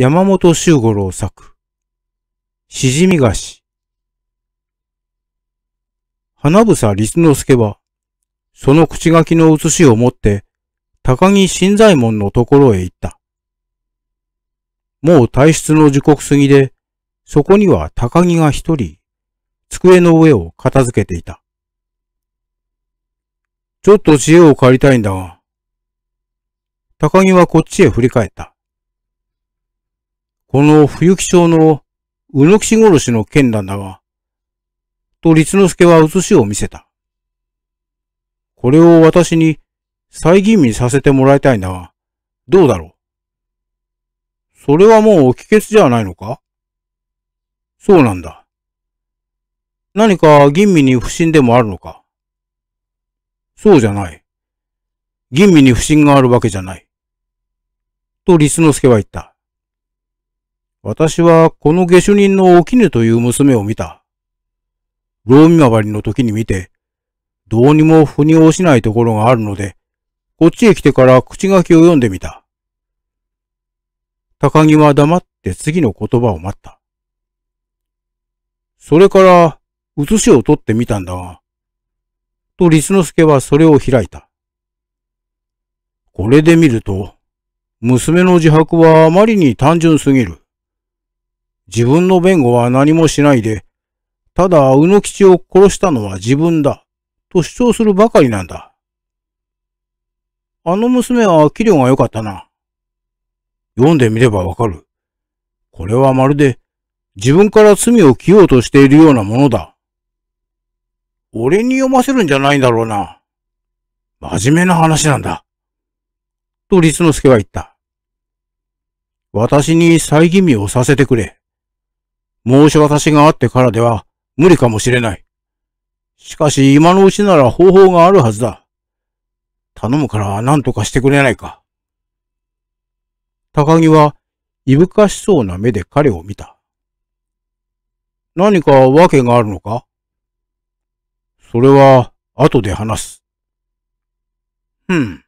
山本周五郎作。しじみ菓子。花房律之助は、その口書きの写しを持って、高木新左衛門のところへ行った。もう退出の時刻過ぎで、そこには高木が一人、机の上を片付けていた。ちょっと知恵を借りたいんだが、高木はこっちへ振り返った。この冬木町のうのきし殺しの件なんだが、と律之助は写しを見せた。これを私に再吟味させてもらいたいんだが、どうだろう。それはもう帰結じゃないのかそうなんだ。何か吟味に不審でもあるのかそうじゃない。吟味に不審があるわけじゃない。と律之助は言った。私はこの下手人のお絹という娘を見た。老見回りの時に見て、どうにも腑に落ちないところがあるので、こっちへ来てから口書きを読んでみた。高木は黙って次の言葉を待った。それから写しを取ってみたんだが、と立之助はそれを開いた。これで見ると、娘の自白はあまりに単純すぎる。自分の弁護は何もしないで、ただ、うの吉を殺したのは自分だ、と主張するばかりなんだ。あの娘は器量が良かったな。読んでみればわかる。これはまるで、自分から罪を着ようとしているようなものだ。俺に読ませるんじゃないんだろうな。真面目な話なんだ。と、律之助は言った。私に再義味をさせてくれ。申し渡しがあってからでは無理かもしれない。しかし今のうちなら方法があるはずだ。頼むから何とかしてくれないか。高木はいぶかしそうな目で彼を見た。何か訳があるのかそれは後で話す。うん。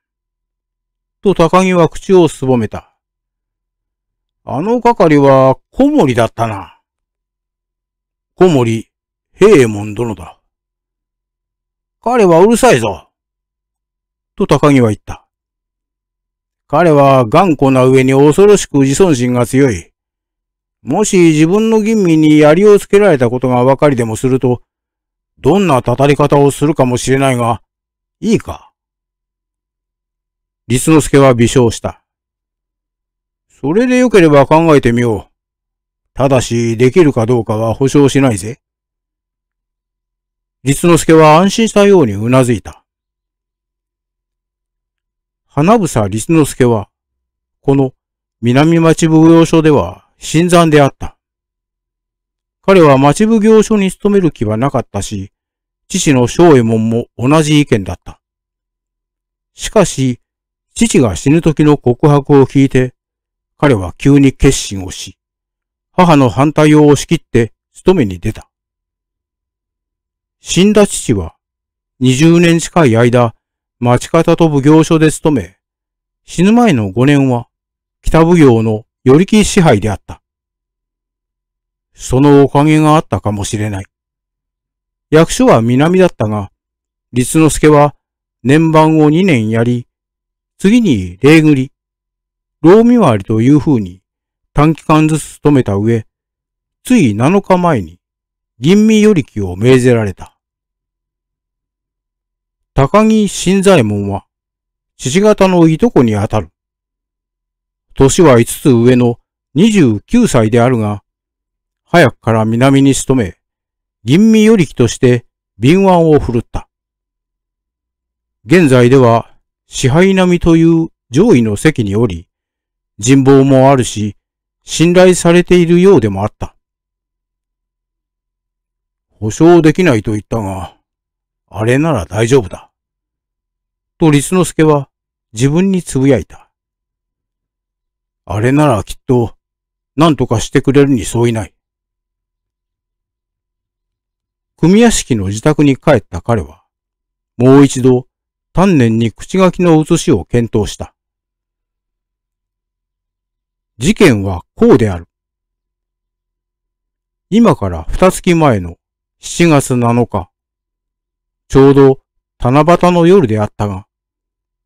と高木は口をすぼめた。あの係は小森だったな。小森平右衛門殿だ。彼はうるさいぞ。と高木は言った。彼は頑固な上に恐ろしく自尊心が強い。もし自分の吟味に槍をつけられたことが分かりでもすると、どんなたり方をするかもしれないが、いいか。律之助は微笑した。それでよければ考えてみよう。ただし、できるかどうかは保証しないぜ。律之助は安心したようにうなずいた。花房律之助は、この南町奉行所では新参であった。彼は町奉行所に勤める気はなかったし、父の小右衛門も同じ意見だった。しかし、父が死ぬ時の告白を聞いて、彼は急に決心をし、母の反対を押し切って勤めに出た。死んだ父は20年近い間、町方と奉行所で勤め、死ぬ前の5年は北奉行の寄り木支配であった。そのおかげがあったかもしれない。役所は南だったが、律之助は年番を2年やり、次に礼繰り、老見割りという風に短期間ずつ勤めた上、つい7日前に吟味与力を命ぜられた。高木新左衛門は、父方のいとこにあたる。年は5つ上の29歳であるが、早くから南に勤め、吟味与力として敏腕を振るった。現在では支配並みという上位の席におり、人望もあるし、信頼されているようでもあった。保証できないと言ったが、あれなら大丈夫だ。と律之助は自分につぶやいた。あれならきっと何とかしてくれるに相違ない。組屋敷の自宅に帰った彼は、もう一度丹念に口書きの写しを検討した。事件はこうである。今から二月前の7月7日、ちょうど七夕の夜であったが、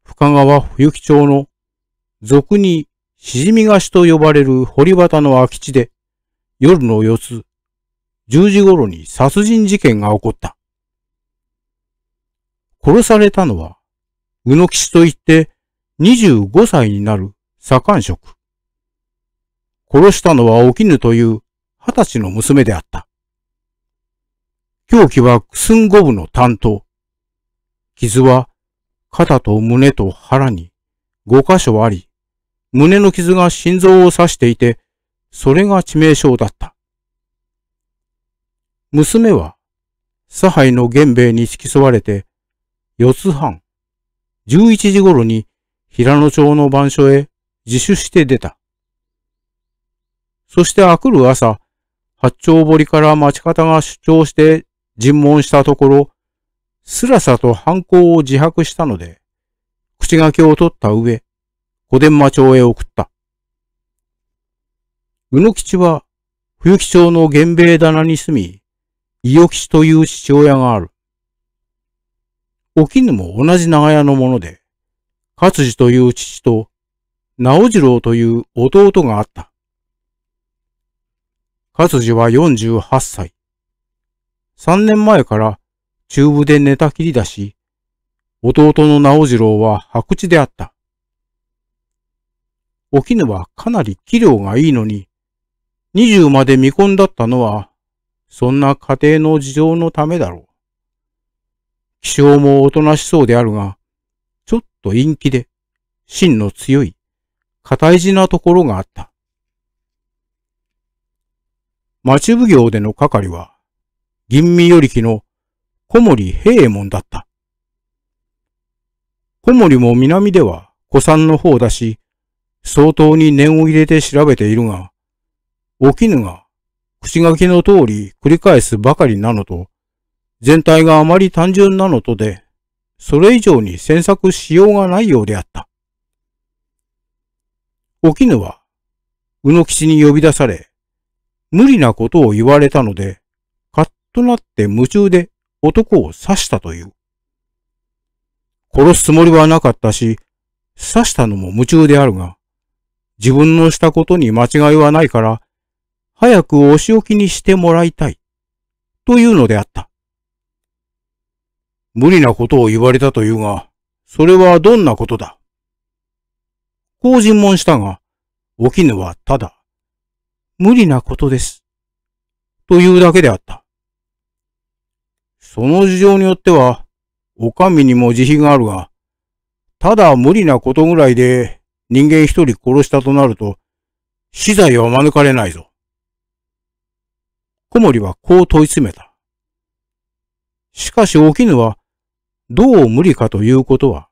深川冬木町の俗にしじみ菓子と呼ばれる堀端の空き地で、夜の四つ、十時頃に殺人事件が起こった。殺されたのは、宇野吉といって25歳になる左官職。殺したのはおぬという二十歳の娘であった。凶器はクスンゴブの担当。傷は肩と胸と腹に5箇所あり、胸の傷が心臓を刺していて、それが致命傷だった。娘は、左ハの源兵衛に付き添われて、四つ半、11時頃に平野町の番所へ自首して出た。そしてあくる朝、八丁堀から町方が主張して尋問したところ、すらさと犯行を自白したので、口書きを取った上、小伝馬町へ送った。宇野吉は、冬吉町の源兵衛棚に住み、伊予吉という父親がある。お絹も同じ長屋のもので、勝次という父と、直次郎という弟があった。勝次は48歳。3年前から中部で寝たきりだし、弟の直次郎は白痴であった。お絹はかなり器量がいいのに、20まで未婚だったのは、そんな家庭の事情のためだろう。気性もおとなしそうであるが、ちょっと陰気で、芯の強い、堅い地なところがあった。町奉行での係は、吟味よりきの小森平右衛門だった。小森も南では古参の方だし、相当に念を入れて調べているが、お絹が口書きの通り繰り返すばかりなのと、全体があまり単純なのとで、それ以上に詮索しようがないようであった。お絹は、うの吉に呼び出され、無理なことを言われたので、カッとなって夢中で男を刺したという。殺すつもりはなかったし、刺したのも夢中であるが、自分のしたことに間違いはないから、早くお仕置きにしてもらいたい、というのであった。無理なことを言われたというが、それはどんなことだこう尋問したが、お絹はただ無理なことです。というだけであった。その事情によっては、お上にも慈悲があるが、ただ無理なことぐらいで人間一人殺したとなると、死罪は免れないぞ。小森はこう問い詰めた。しかしおぬは、どう無理かということは、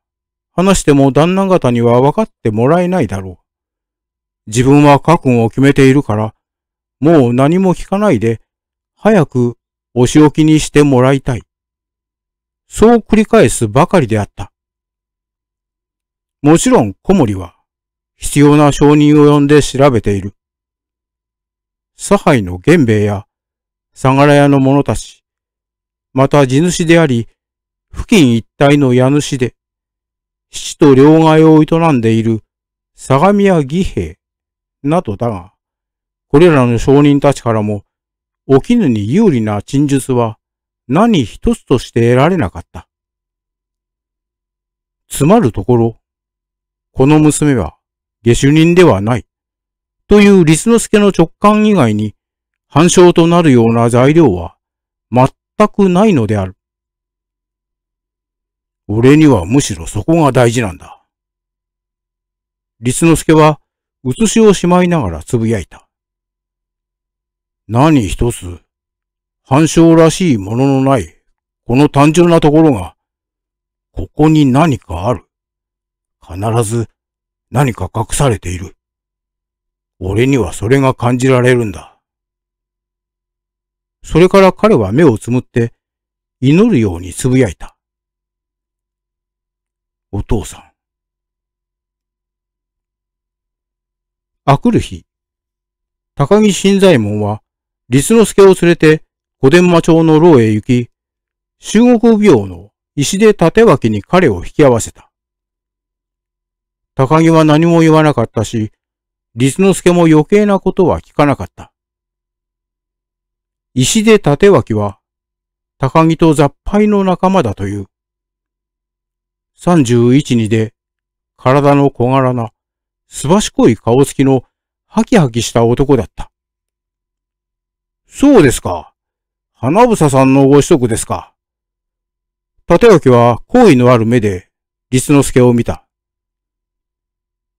話しても旦那方には分かってもらえないだろう。自分は覚悟を決めているから、もう何も聞かないで、早くお仕置きにしてもらいたい。そう繰り返すばかりであった。もちろん小森は必要な証人を呼んで調べている。左ハの源兵衛や相良屋の者たち、また地主であり、付近一帯の家主で、父と両替を営んでいる相模屋義兵などだが、これらの証人たちからも、起きぬに有利な陳述は何一つとして得られなかった。つまるところ、この娘は下手人ではない、という律之助の直感以外に反証となるような材料は全くないのである。俺にはむしろそこが大事なんだ。律之助は、写しをしまいながらつぶやいた。何一つ、反証らしいもののない、この単純なところが、ここに何かある。必ず何か隠されている。俺にはそれが感じられるんだ。それから彼は目をつむって祈るように呟いた。お父さん。あくる日、高木新左衛門は律之助を連れて小伝馬町の牢へ行き、中国行の石で縦脇に彼を引き合わせた。高木は何も言わなかったし、律之助も余計なことは聞かなかった。石で縦脇は、高木と雑敗の仲間だという。31二で、体の小柄な、すばしこい顔つきのハキハキした男だった。そうですか。花房さんのご子息ですか。立脇は好意のある目で、律之助を見た。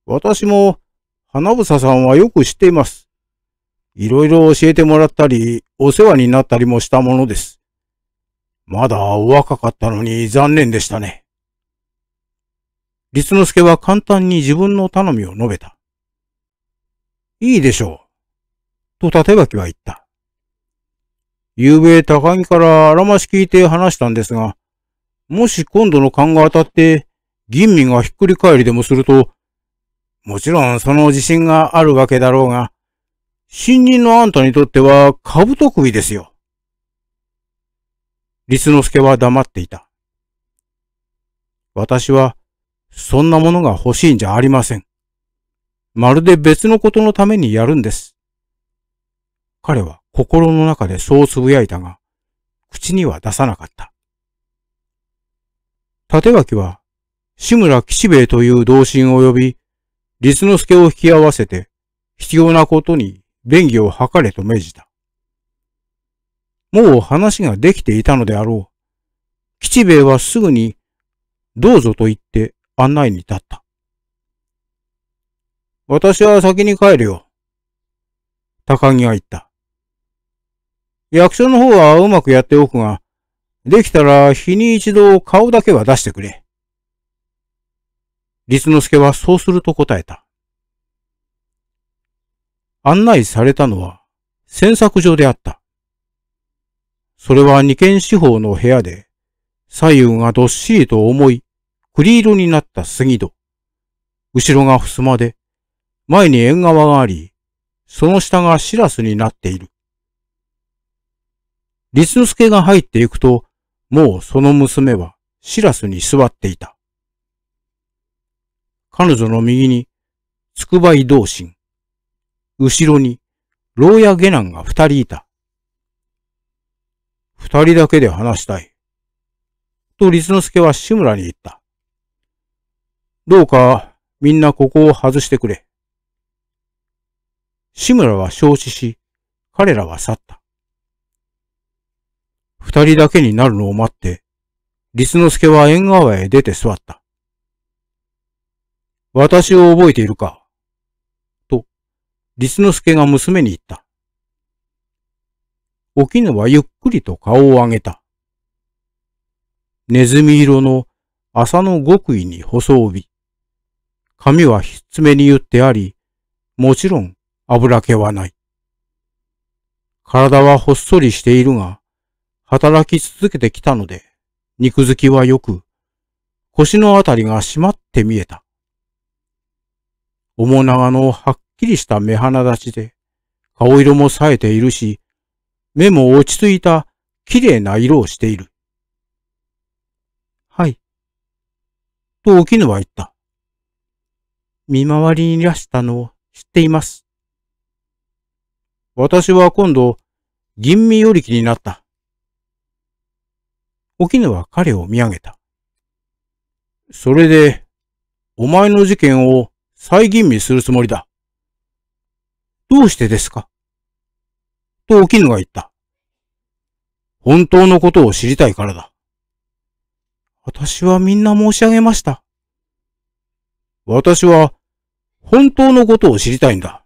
私も、花房さんはよく知っています。いろいろ教えてもらったり、お世話になったりもしたものです。まだお若かったのに残念でしたね。律之助は簡単に自分の頼みを述べた。いいでしょう。と立脇は言った。昨夜べ高木からあらまし聞いて話したんですが、もし今度の勘が当たって、吟味がひっくり返りでもすると、もちろんその自信があるわけだろうが、新人のあんたにとっては兜首ですよ。律之助は黙っていた。私は、そんなものが欲しいんじゃありません。まるで別のことのためにやるんです。彼は心の中でそうつぶやいたが、口には出さなかった。立脇は、志村吉兵衛という同心を呼び、律之助を引き合わせて、必要なことに便宜を図れと命じた。もう話ができていたのであろう。吉兵衛はすぐに、どうぞと言って案内に立った。私は先に帰るよ。高木は言った。役所の方はうまくやっておくが、できたら日に一度顔だけは出してくれ。律之助はそうすると答えた。案内されたのは詮索場であった。それは二軒四方の部屋で、左右がどっしりと重い栗色になった杉戸。後ろが襖で、前に縁側があり、その下がシラスになっている。律之助が入っていくと、もうその娘はシラスに座っていた。彼女の右に、筑波移動神。後ろに、牢屋下男が二人いた。二人だけで話したい。と、律之助は志村に言った。どうか、みんなここを外してくれ。志村は承知し、彼らは去った。二人だけになるのを待って、律之助は縁側へ出て座った。私を覚えているかと、律之助が娘に言った。お絹はゆっくりと顔を上げた。ネズミ色の麻の極意に細帯。髪はひっつめに言ってあり、もちろん油気はない。体はほっそりしているが、働き続けてきたので、肉付きは良く、腰のあたりが締まって見えた。面長のはっきりした目鼻立ちで、顔色も冴えているし、目も落ち着いた綺麗な色をしている。はい。とおぬは言った。見回りにいらしたのを知っています。私は今度、吟味寄り気になった。お絹は彼を見上げた。それで、お前の事件を再吟味するつもりだ。どうしてですかとお絹が言った。本当のことを知りたいからだ。私はみんな申し上げました。私は本当のことを知りたいんだ。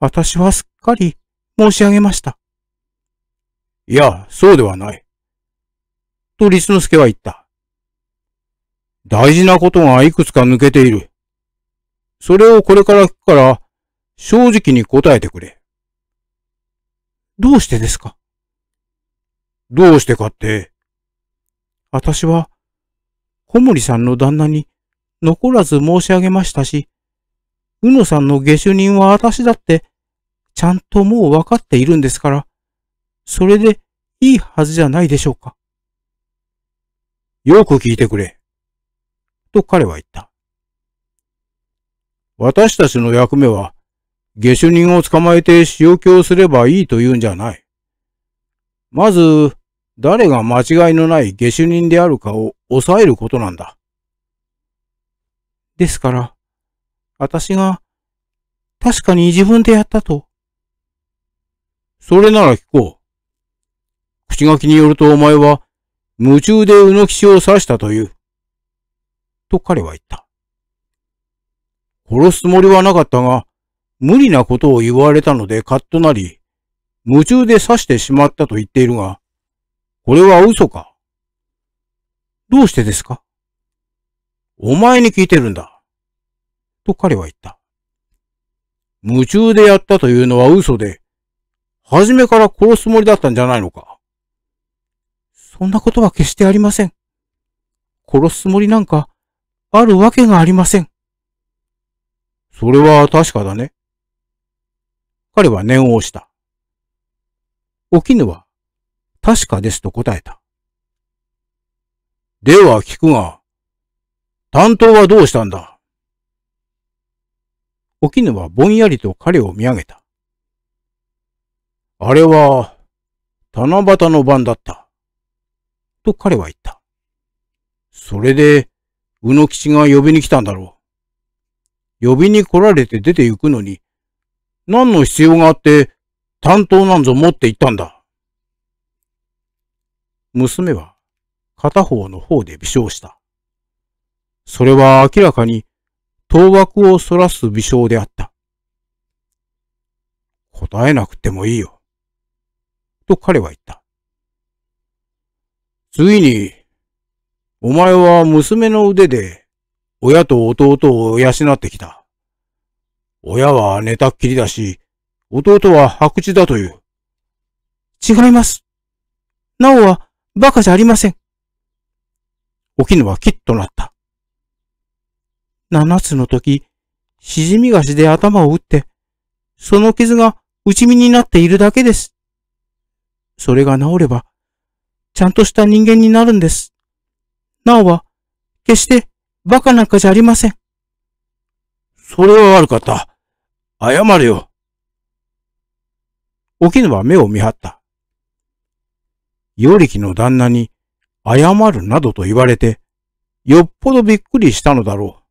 私はすっかり申し上げました。いや、そうではない。とリスノスケは言った。大事なことがいくつか抜けている。それをこれから聞くから、正直に答えてくれ。どうしてですかどうしてかって。私は、小森さんの旦那に残らず申し上げましたし、うのさんの下手人は私だって、ちゃんともう分かっているんですから、それでいいはずじゃないでしょうか。よく聞いてくれ。と彼は言った。私たちの役目は、下手人を捕まえて仕置きをすればいいというんじゃない。まず、誰が間違いのない下手人であるかを抑えることなんだ。ですから、私が、確かに自分でやったと。それなら聞こう。口書きによるとお前は、夢中でうの吉を刺したという。と彼は言った。殺すつもりはなかったが、無理なことを言われたのでカッとなり、夢中で刺してしまったと言っているが、これは嘘かどうしてですかお前に聞いてるんだ。と彼は言った。夢中でやったというのは嘘で、初めから殺すつもりだったんじゃないのかそんなことは決してありません。殺すつもりなんか、あるわけがありません。それは確かだね。彼は念を押した。お絹は、確かですと答えた。では聞くが、担当はどうしたんだお絹はぼんやりと彼を見上げた。あれは、七夕の晩だった。と彼は言った。それで、宇野吉が呼びに来たんだろう。呼びに来られて出て行くのに、何の必要があって、担当なんぞ持って行ったんだ。娘は片方の方で微笑した。それは明らかに、当枠を逸らす微笑であった。答えなくてもいいよ。と彼は言った。ついに、お前は娘の腕で、親と弟を養ってきた。親は寝たっきりだし、弟は白痴だという。違います。なおは、馬鹿じゃありません。おぬはきっとなった。七つの時、しじみがしで頭を打って、その傷が内身になっているだけです。それが治れば、ちゃんとした人間になるんです。なおは、決してバカなんかじゃありません。それは悪かった。謝れよ。お絹は目を見張った。与力の旦那に謝るなどと言われて、よっぽどびっくりしたのだろ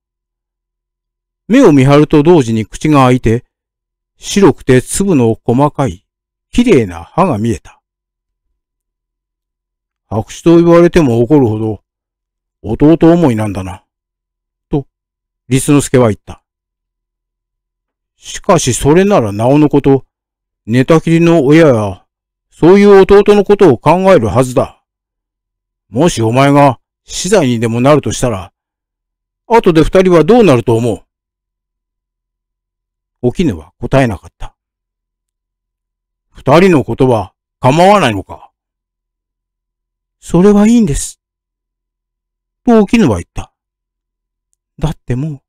う。目を見張ると同時に口が開いて、白くて粒の細かい、綺麗な歯が見えた。白紙と言われても怒るほど、弟思いなんだな。と、リスノスケは言った。しかしそれならなおのこと、寝たきりの親や、そういう弟のことを考えるはずだ。もしお前が死罪にでもなるとしたら、後で二人はどうなると思うおきぬは答えなかった。二人のことは構わないのかそれはいいんです。とお絹は言った。だってもう、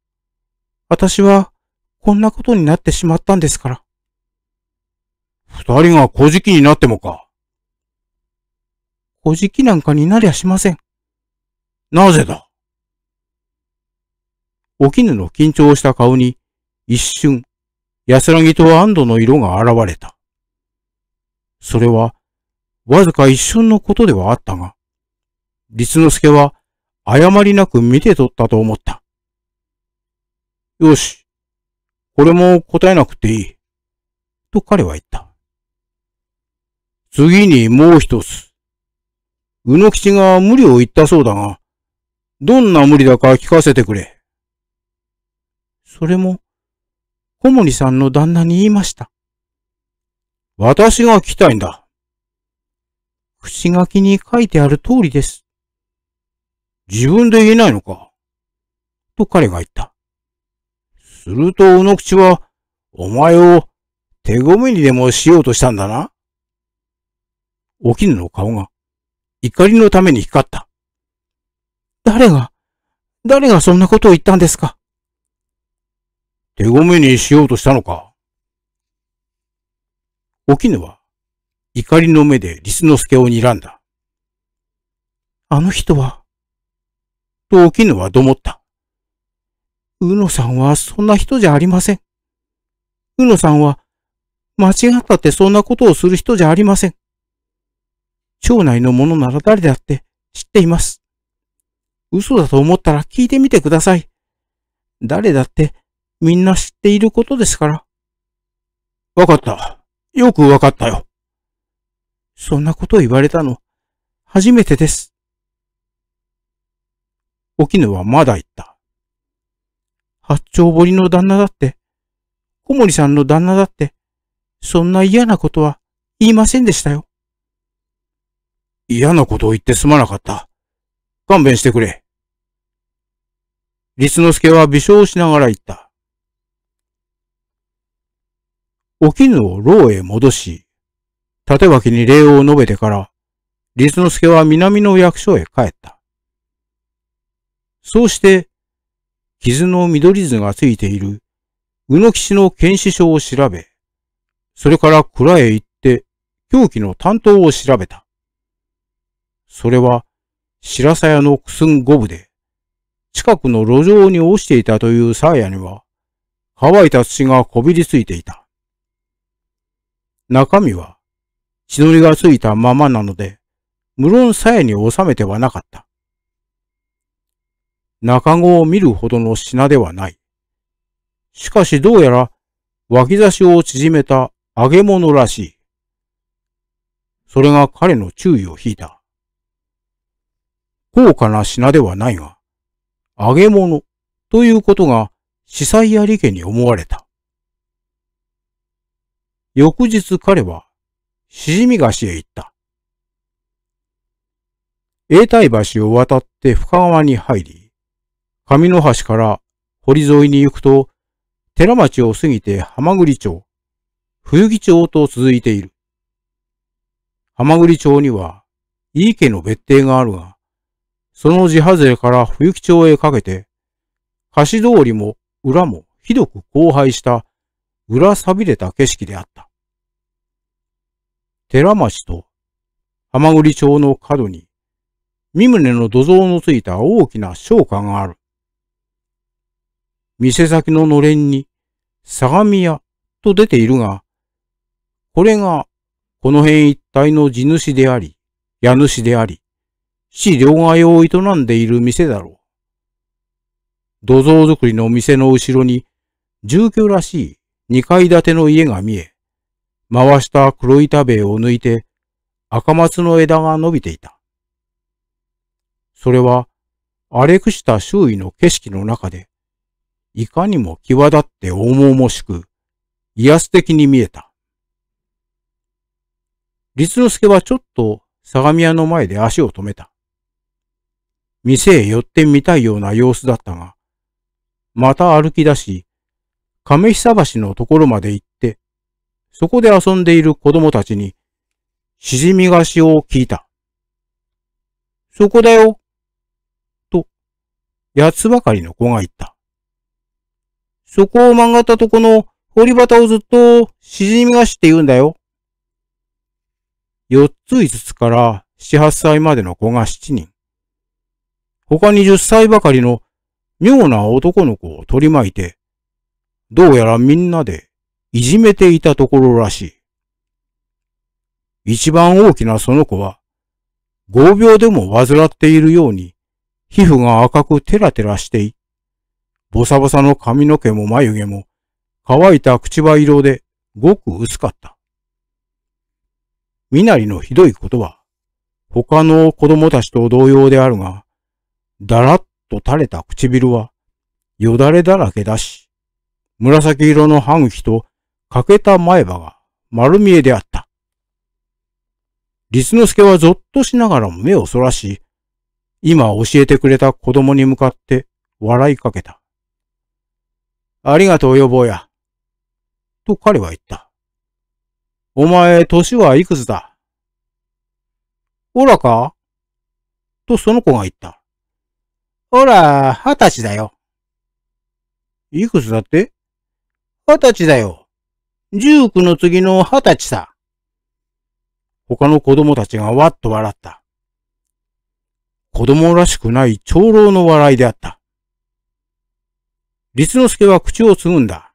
私はこんなことになってしまったんですから。二人が小じきになってもか。小じきなんかになりゃしません。なぜだお絹の緊張した顔に一瞬安らぎと安堵の色が現れた。それはわずか一瞬のことではあったが、律之助は誤りなく見て取ったと思った。よし、これも答えなくていい。と彼は言った。次にもう一つ。宇野吉が無理を言ったそうだが、どんな無理だか聞かせてくれ。それも、小森さんの旦那に言いました。私が聞きたいんだ。口書きに書いてある通りです。自分で言えないのかと彼が言った。すると、うの口は、お前を手ごめにでもしようとしたんだな。おぬの顔が怒りのために光った。誰が、誰がそんなことを言ったんですか手ごめにしようとしたのかおぬは怒りの目でリスノスケを睨んだ。あの人は、ときぬはどもった。うのさんはそんな人じゃありません。うのさんは、間違ったってそんなことをする人じゃありません。町内の者なら誰だって知っています。嘘だと思ったら聞いてみてください。誰だってみんな知っていることですから。わかった。よくわかったよ。そんなこと言われたの、初めてです。お絹はまだ言った。八丁堀の旦那だって、小森さんの旦那だって、そんな嫌なことは言いませんでしたよ。嫌なことを言ってすまなかった。勘弁してくれ。律之助は微笑しながら言った。お絹を牢へ戻し、立脇に礼を述べてから、立之助は南の役所へ帰った。そうして、傷の緑図がついている、宇野吉の検視書を調べ、それから蔵へ行って、凶器の担当を調べた。それは、白鞘のくすん五部で、近くの路上に落ちていたという鞘には、乾いた土がこびりついていた。中身は、血のりがついたままなので、無論鞘に収めてはなかった。中子を見るほどの品ではない。しかしどうやら脇差しを縮めた揚げ物らしい。それが彼の注意を引いた。高価な品ではないが、揚げ物ということが司祭や利家に思われた。翌日彼はしじみがしへ行った。永代橋を渡って深川に入り、上の橋から堀沿いに行くと、寺町を過ぎて浜栗町、冬木町と続いている。浜栗町には、いい家の別邸があるが、その地外れから冬木町へかけて、貸し通りも裏もひどく荒廃した、裏錆びれた景色であった。寺町と浜栗町の角に、三宗の土蔵のついた大きな商家がある。店先ののれんに、相模屋と出ているが、これがこの辺一帯の地主であり、家主であり、市両替を営んでいる店だろう。土蔵造りの店の後ろに、住居らしい二階建ての家が見え、回した黒板塀を抜いて赤松の枝が伸びていた。それは荒れくした周囲の景色の中で、いかにも際立って重々しく、威圧的に見えた。律之助はちょっと相模屋の前で足を止めた。店へ寄ってみたいような様子だったが、また歩き出し、亀久橋のところまで行って、そこで遊んでいる子供たちに、しじみ菓子を聞いた。そこだよ。と、八つばかりの子が言った。そこを曲がったとこの堀端をずっとしじみ菓子って言うんだよ。四つ五つから七八歳までの子が七人。他に十歳ばかりの妙な男の子を取り巻いて、どうやらみんなでいじめていたところらしい。一番大きなその子は、合病でも患っているように、皮膚が赤くテラテラしてい、ボサボサの髪の毛も眉毛も、乾いた口は色でごく薄かった。身なりのひどいことは、他の子供たちと同様であるが、だらっと垂れた唇は、よだれだらけだし、紫色の半茎と欠けた前歯が丸見えであった。律之助はぞっとしながらも目をそらし、今教えてくれた子供に向かって笑いかけた。ありがとうよ、坊や。と彼は言った。お前、歳はいくつだおらかとその子が言った。おら、二十歳だよ。いくつだって二十歳だよ。19の次の20歳さ。他の子供たちがわっと笑った。子供らしくない長老の笑いであった。律之助は口をつぐんだ。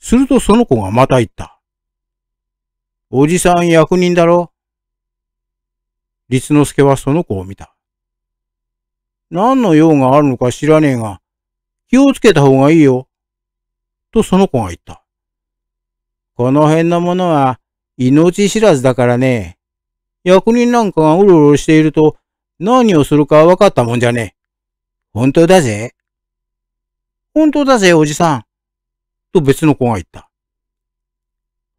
するとその子がまた言った。おじさん役人だろ律之助はその子を見た。何の用があるのか知らねえが、気をつけた方がいいよ。とその子が言った。この辺のものは命知らずだからね。役人なんかがうろうろしていると何をするか分かったもんじゃねえ。本当だぜ。本当だぜ、おじさん。と別の子が言った。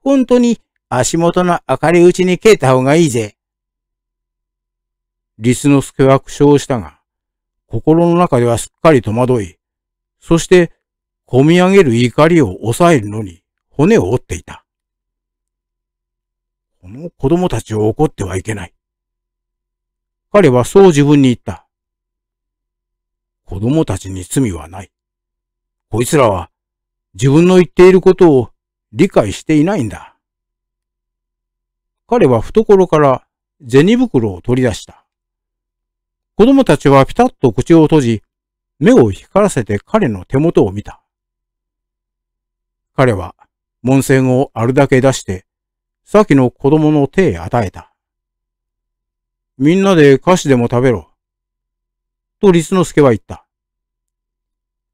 本当に足元の明るいうちに消えた方がいいぜ。リスノスケは苦笑したが、心の中ではすっかり戸惑い、そして、込み上げる怒りを抑えるのに、骨を折っていた。この子供たちを怒ってはいけない。彼はそう自分に言った。子供たちに罪はない。こいつらは自分の言っていることを理解していないんだ。彼は懐から銭袋を取り出した。子供たちはピタッと口を閉じ、目を光らせて彼の手元を見た。彼は門線をあるだけ出して、さっきの子供の手へ与えた。みんなで菓子でも食べろ。と律之助は言った。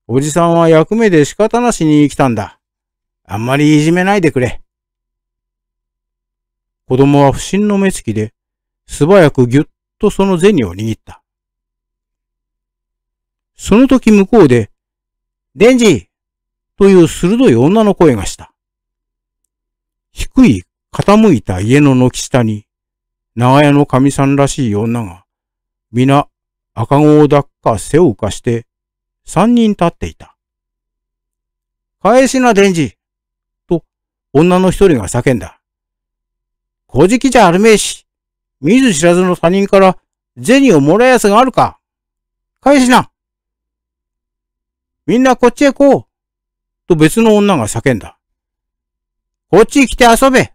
おじさんは役目で仕方なしに来たんだ。あんまりいじめないでくれ。子供は不審の目つきで、素早くぎゅっとその銭を握った。その時向こうで、デンジという鋭い女の声がした。低い傾いた家の軒下に、長屋の神さんらしい女が、皆赤子を抱っか背を浮かして三人立っていた。返しな、伝次と女の一人が叫んだ。小じきじゃあるめえし、見ず知らずの他人から銭をもらえやすがあるか。返しなみんなこっちへ来うと別の女が叫んだ。こっち来て遊べ。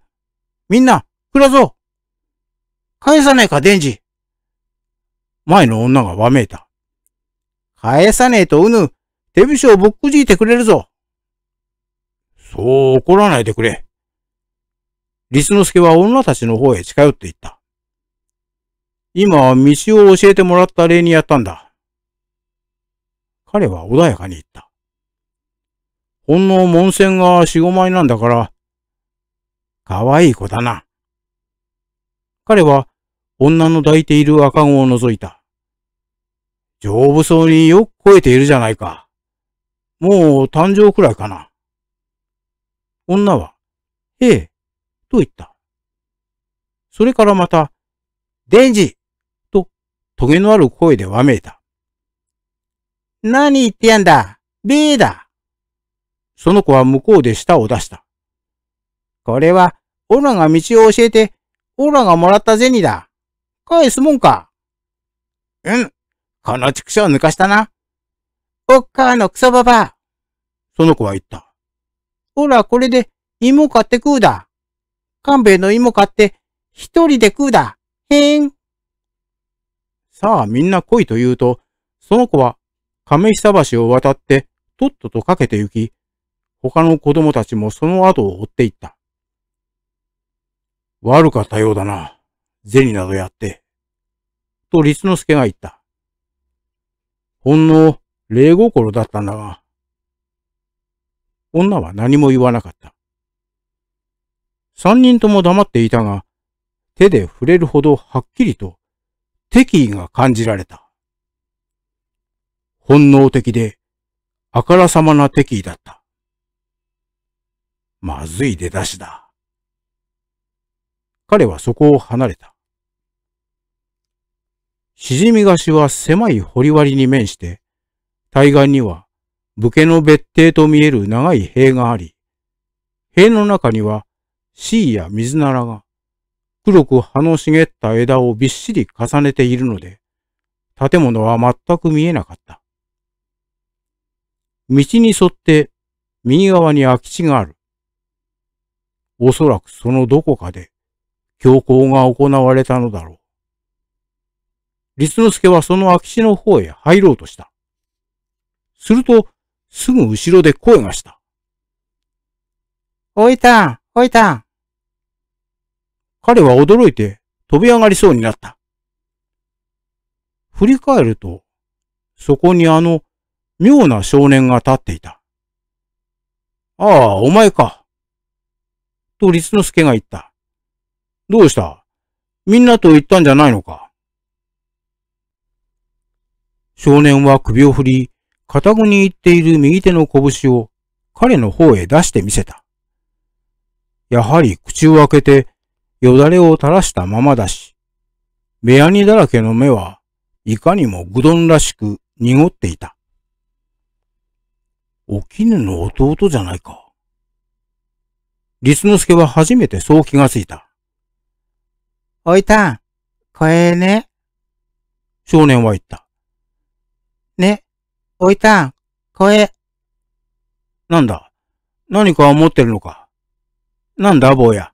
みんな、来らぞ。返さねえか、デンジ。前の女がわめいた。返さねえとうぬ、手節をぼっくじいてくれるぞ。そう怒らないでくれ。リスノスケは女たちの方へ近寄っていった。今、道を教えてもらった礼にやったんだ。彼は穏やかに言った。ほんの門線が四五枚なんだから、かわいい子だな。彼は女の抱いている赤子を覗いた。丈夫そうによく肥えているじゃないか。もう誕生くらいかな。女は、ええ、と言った。それからまた、デンジと、トゲのある声でわめいた。何言ってやんだベーだその子は向こうで舌を出した。これは、オラが道を教えて、オラがもらった銭だ。返すもんか。うん。この畜生抜かしたな。おっかーのクソババその子は言った。オラこれで芋買って食うだ。勘兵衛の芋買って一人で食うだ。へん。さあみんな来いと言うと、その子は亀久橋を渡ってとっととかけて行き、他の子供たちもその後を追っていった。悪かったようだな。銭などやって。と、律之助が言った。ほんの礼心だったんだが、女は何も言わなかった。三人とも黙っていたが、手で触れるほどはっきりと敵意が感じられた。本能的で、あからさまな敵意だった。まずい出だしだ。彼はそこを離れた。しじみ菓子は狭い掘り割に面して、対岸には武家の別邸と見える長い塀があり、塀の中には椎や水ならが黒く葉の茂った枝をびっしり重ねているので、建物は全く見えなかった。道に沿って右側に空き地がある。おそらくそのどこかで強行が行われたのだろう。律之助はその空き地の方へ入ろうとした。すると、すぐ後ろで声がした。おいたん、おいたん。彼は驚いて飛び上がりそうになった。振り返ると、そこにあの妙な少年が立っていた。ああ、お前か。と律之助が言った。どうしたみんなと行ったんじゃないのか少年は首を振り、片具に行っている右手の拳を彼の方へ出してみせた。やはり口を開けてよだれを垂らしたままだし、目やにだらけの目はいかにも愚鈍らしく濁っていた。お絹の弟じゃないか。律之助は初めてそう気がついた。おいたん、こえね。少年は言った。ね、おいたん、こえ。なんだ何か持ってるのかなんだ、坊や。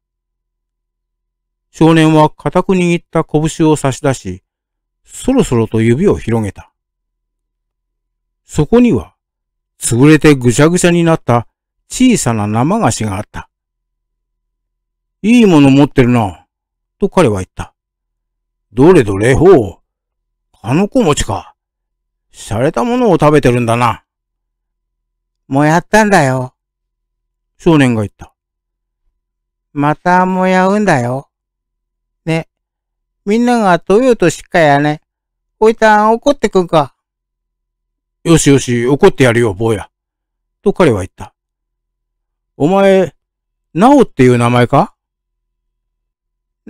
少年は固く握った拳を差し出し、そろそろと指を広げた。そこには、潰れてぐちゃぐちゃになった小さな生菓子があった。いいもの持ってるな。と彼は言った。どれどれ、ほう。あの子持ちか。洒落たものを食べてるんだな。もやったんだよ。少年が言った。またもやうんだよ。ね。みんながトヨとしっかやね。おいたん怒ってくんか。よしよし、怒ってやるよ、坊や。と彼は言った。お前、なおっていう名前か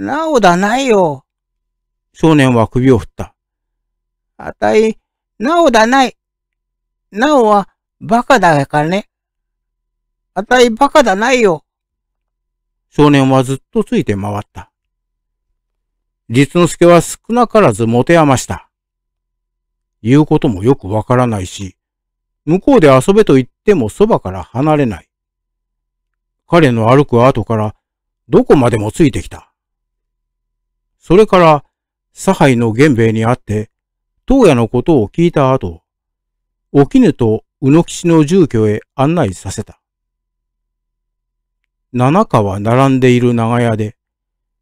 なおだないよ。少年は首を振った。あたい、なおだない。なおは、バカだからね。あたい、バカだないよ。少年はずっとついて回った。実之助は少なからず持て余した。言うこともよくわからないし、向こうで遊べと言ってもそばから離れない。彼の歩く後からどこまでもついてきた。それから、差配の玄兵衛に会って、当屋のことを聞いた後、お絹と宇野吉の住居へ案内させた。七川並んでいる長屋で、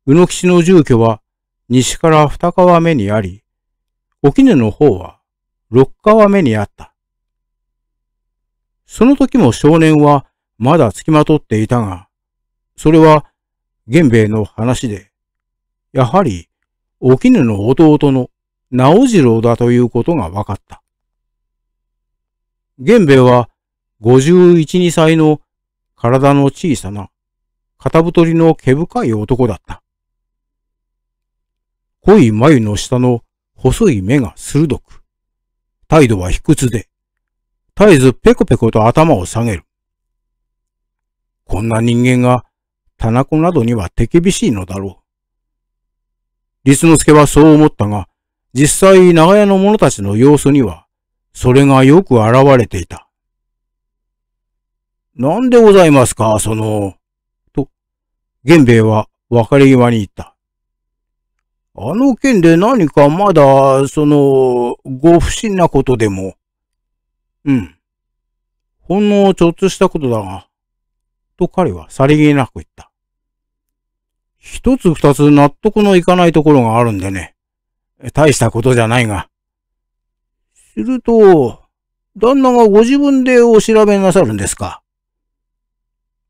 宇野吉の住居は西から二川目にあり、お絹の方は六川目にあった。その時も少年はまだ付きまとっていたが、それは玄兵衛の話で、やはり、お絹の弟の直次郎だということが分かった。源兵衛は、51、2歳の体の小さな、片太りの毛深い男だった。濃い眉の下の細い目が鋭く、態度は卑屈で、絶えずペコペコと頭を下げる。こんな人間が、田中などには手厳しいのだろう。律之助はそう思ったが、実際長屋の者たちの様子には、それがよく現れていた。何でございますか、その、と、玄兵衛は別れ際に言った。あの件で何かまだ、その、ご不審なことでも。うん。ほんのちょっとしたことだが、と彼はさりげなく言った。一つ二つ納得のいかないところがあるんでね。大したことじゃないが。すると、旦那がご自分でお調べなさるんですか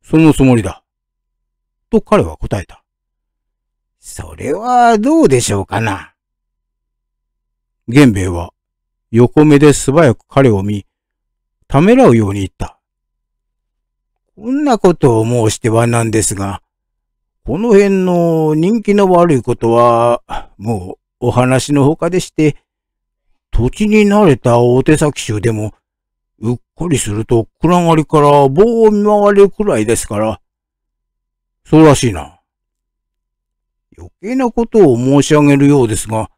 そのつもりだ。と彼は答えた。それはどうでしょうかな。玄兵衛は横目で素早く彼を見、ためらうように言った。こんなことを申してはなんですが、この辺の人気の悪いことは、もうお話のほかでして、土地に慣れた大手先衆でも、うっかりすると暗がりから棒を見回れるくらいですから、そうらしいな。余計なことを申し上げるようですが、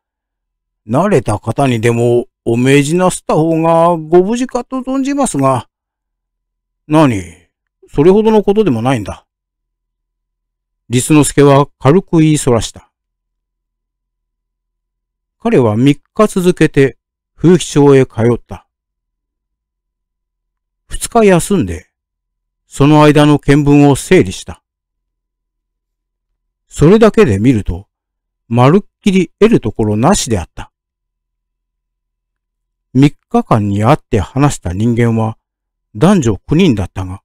慣れた方にでもお命じなすった方がご無事かと存じますが。何それほどのことでもないんだ。リスノスケは軽く言いそらした。彼は三日続けて風紀町へ通った。二日休んで、その間の見聞を整理した。それだけで見ると、まるっきり得るところなしであった。三日間に会って話した人間は男女九人だったが、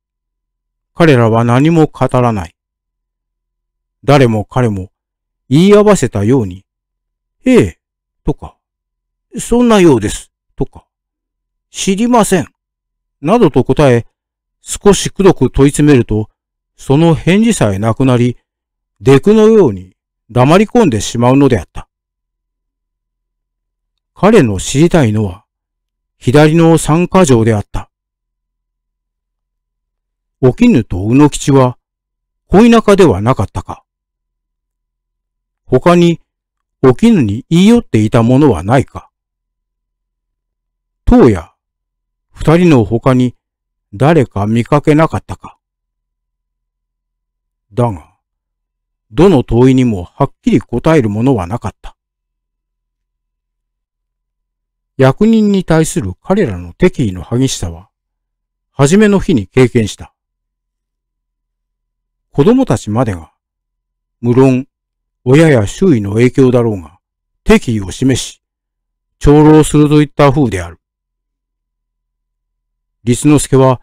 彼らは何も語らない。誰も彼も言い合わせたように、ええ、とか、そんなようです、とか、知りません、などと答え、少しくどく問い詰めると、その返事さえなくなり、デクのように黙り込んでしまうのであった。彼の知りたいのは、左の三箇条であった。おぬとうの吉は、恋仲ではなかったか。他にお絹に言い寄っていたものはないか当や、二人の他に誰か見かけなかったかだが、どの問いにもはっきり答えるものはなかった。役人に対する彼らの敵意の激しさは、初めの日に経験した。子供たちまでが、無論親や周囲の影響だろうが、敵意を示し、長老するといった風である。立之助は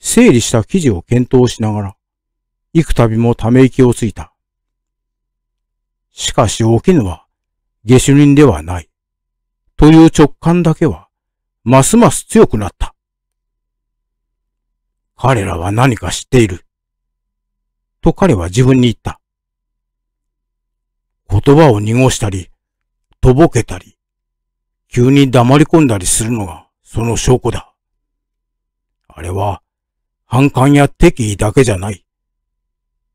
整理した記事を検討しながら、幾度もため息をついた。しかしおぬは下手人ではない。という直感だけは、ますます強くなった。彼らは何か知っている。と彼は自分に言った。言葉を濁したり、とぼけたり、急に黙り込んだりするのがその証拠だ。あれは反感や敵意だけじゃない。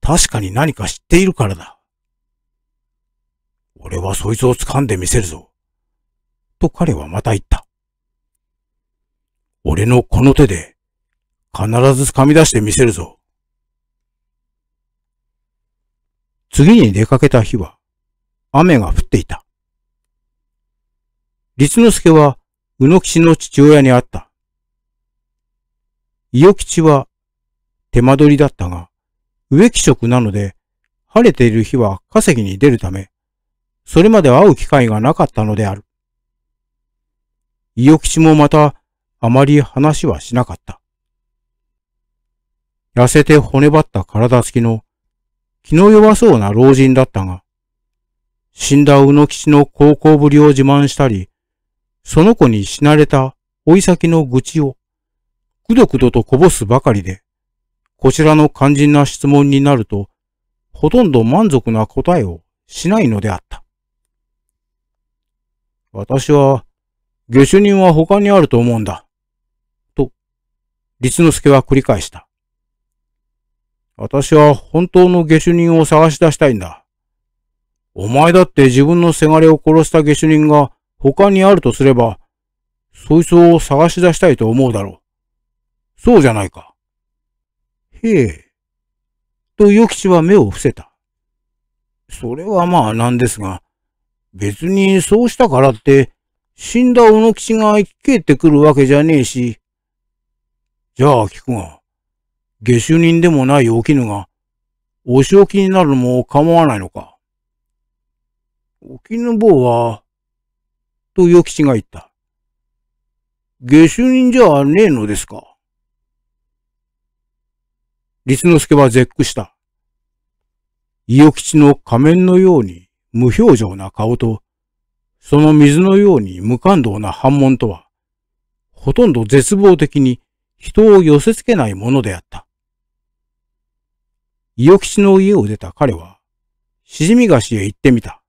確かに何か知っているからだ。俺はそいつを掴んでみせるぞ。と彼はまた言った。俺のこの手で必ず掴み出してみせるぞ。次に出かけた日は、雨が降っていた。立之助は、宇野吉の父親に会った。伊予吉は手間取りだったが、植木職なので、晴れている日は稼ぎに出るため、それまで会う機会がなかったのである。伊予吉もまた、あまり話はしなかった。痩せて骨張った体つきの、気の弱そうな老人だったが、死んだ宇野吉の高校ぶりを自慢したり、その子に死なれた追い先の愚痴を、くどくどとこぼすばかりで、こちらの肝心な質問になると、ほとんど満足な答えをしないのであった。私は、下手人は他にあると思うんだ。と、律之助は繰り返した。私は本当の下手人を探し出したいんだ。お前だって自分のせがれを殺した下手人が他にあるとすれば、そいつを探し出したいと思うだろう。そうじゃないか。へえ。と、与吉は目を伏せた。それはまあなんですが、別にそうしたからって、死んだ小野吉が生き返ってくるわけじゃねえし。じゃあ聞くが、下手人でもないきぬが、お仕置きになるのも構わないのか。沖の坊は、と与吉が言った。下手人じゃねえのですか律之助は絶句した。伊予吉の仮面のように無表情な顔と、その水のように無感動な反問とは、ほとんど絶望的に人を寄せ付けないものであった。伊予吉の家を出た彼は、しじみ菓子へ行ってみた。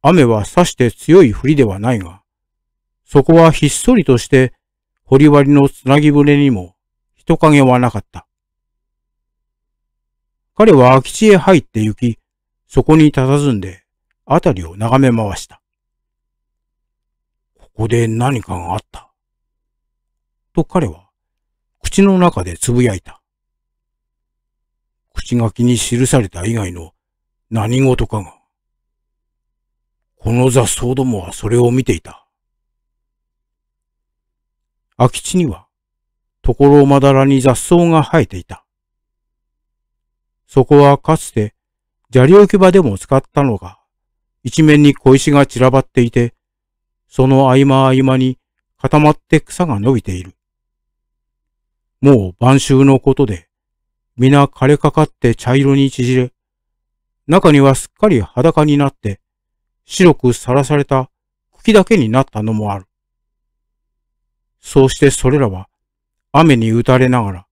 雨はさして強い降りではないが、そこはひっそりとして掘り割りのつなぎ船にも人影はなかった。彼は空き地へ入って行き、そこに佇んで、あたりを眺め回した。ここで何かがあった。と彼は、口の中でつぶやいた。口書きに記された以外の何事かが、この雑草どもはそれを見ていた。空き地には、ところまだらに雑草が生えていた。そこはかつて砂利置き場でも使ったのが、一面に小石が散らばっていて、その合間合間に固まって草が伸びている。もう晩秋のことで、皆枯れかかって茶色に縮れ、中にはすっかり裸になって白くさらされた茎だけになったのもある。そうしてそれらは雨に打たれながら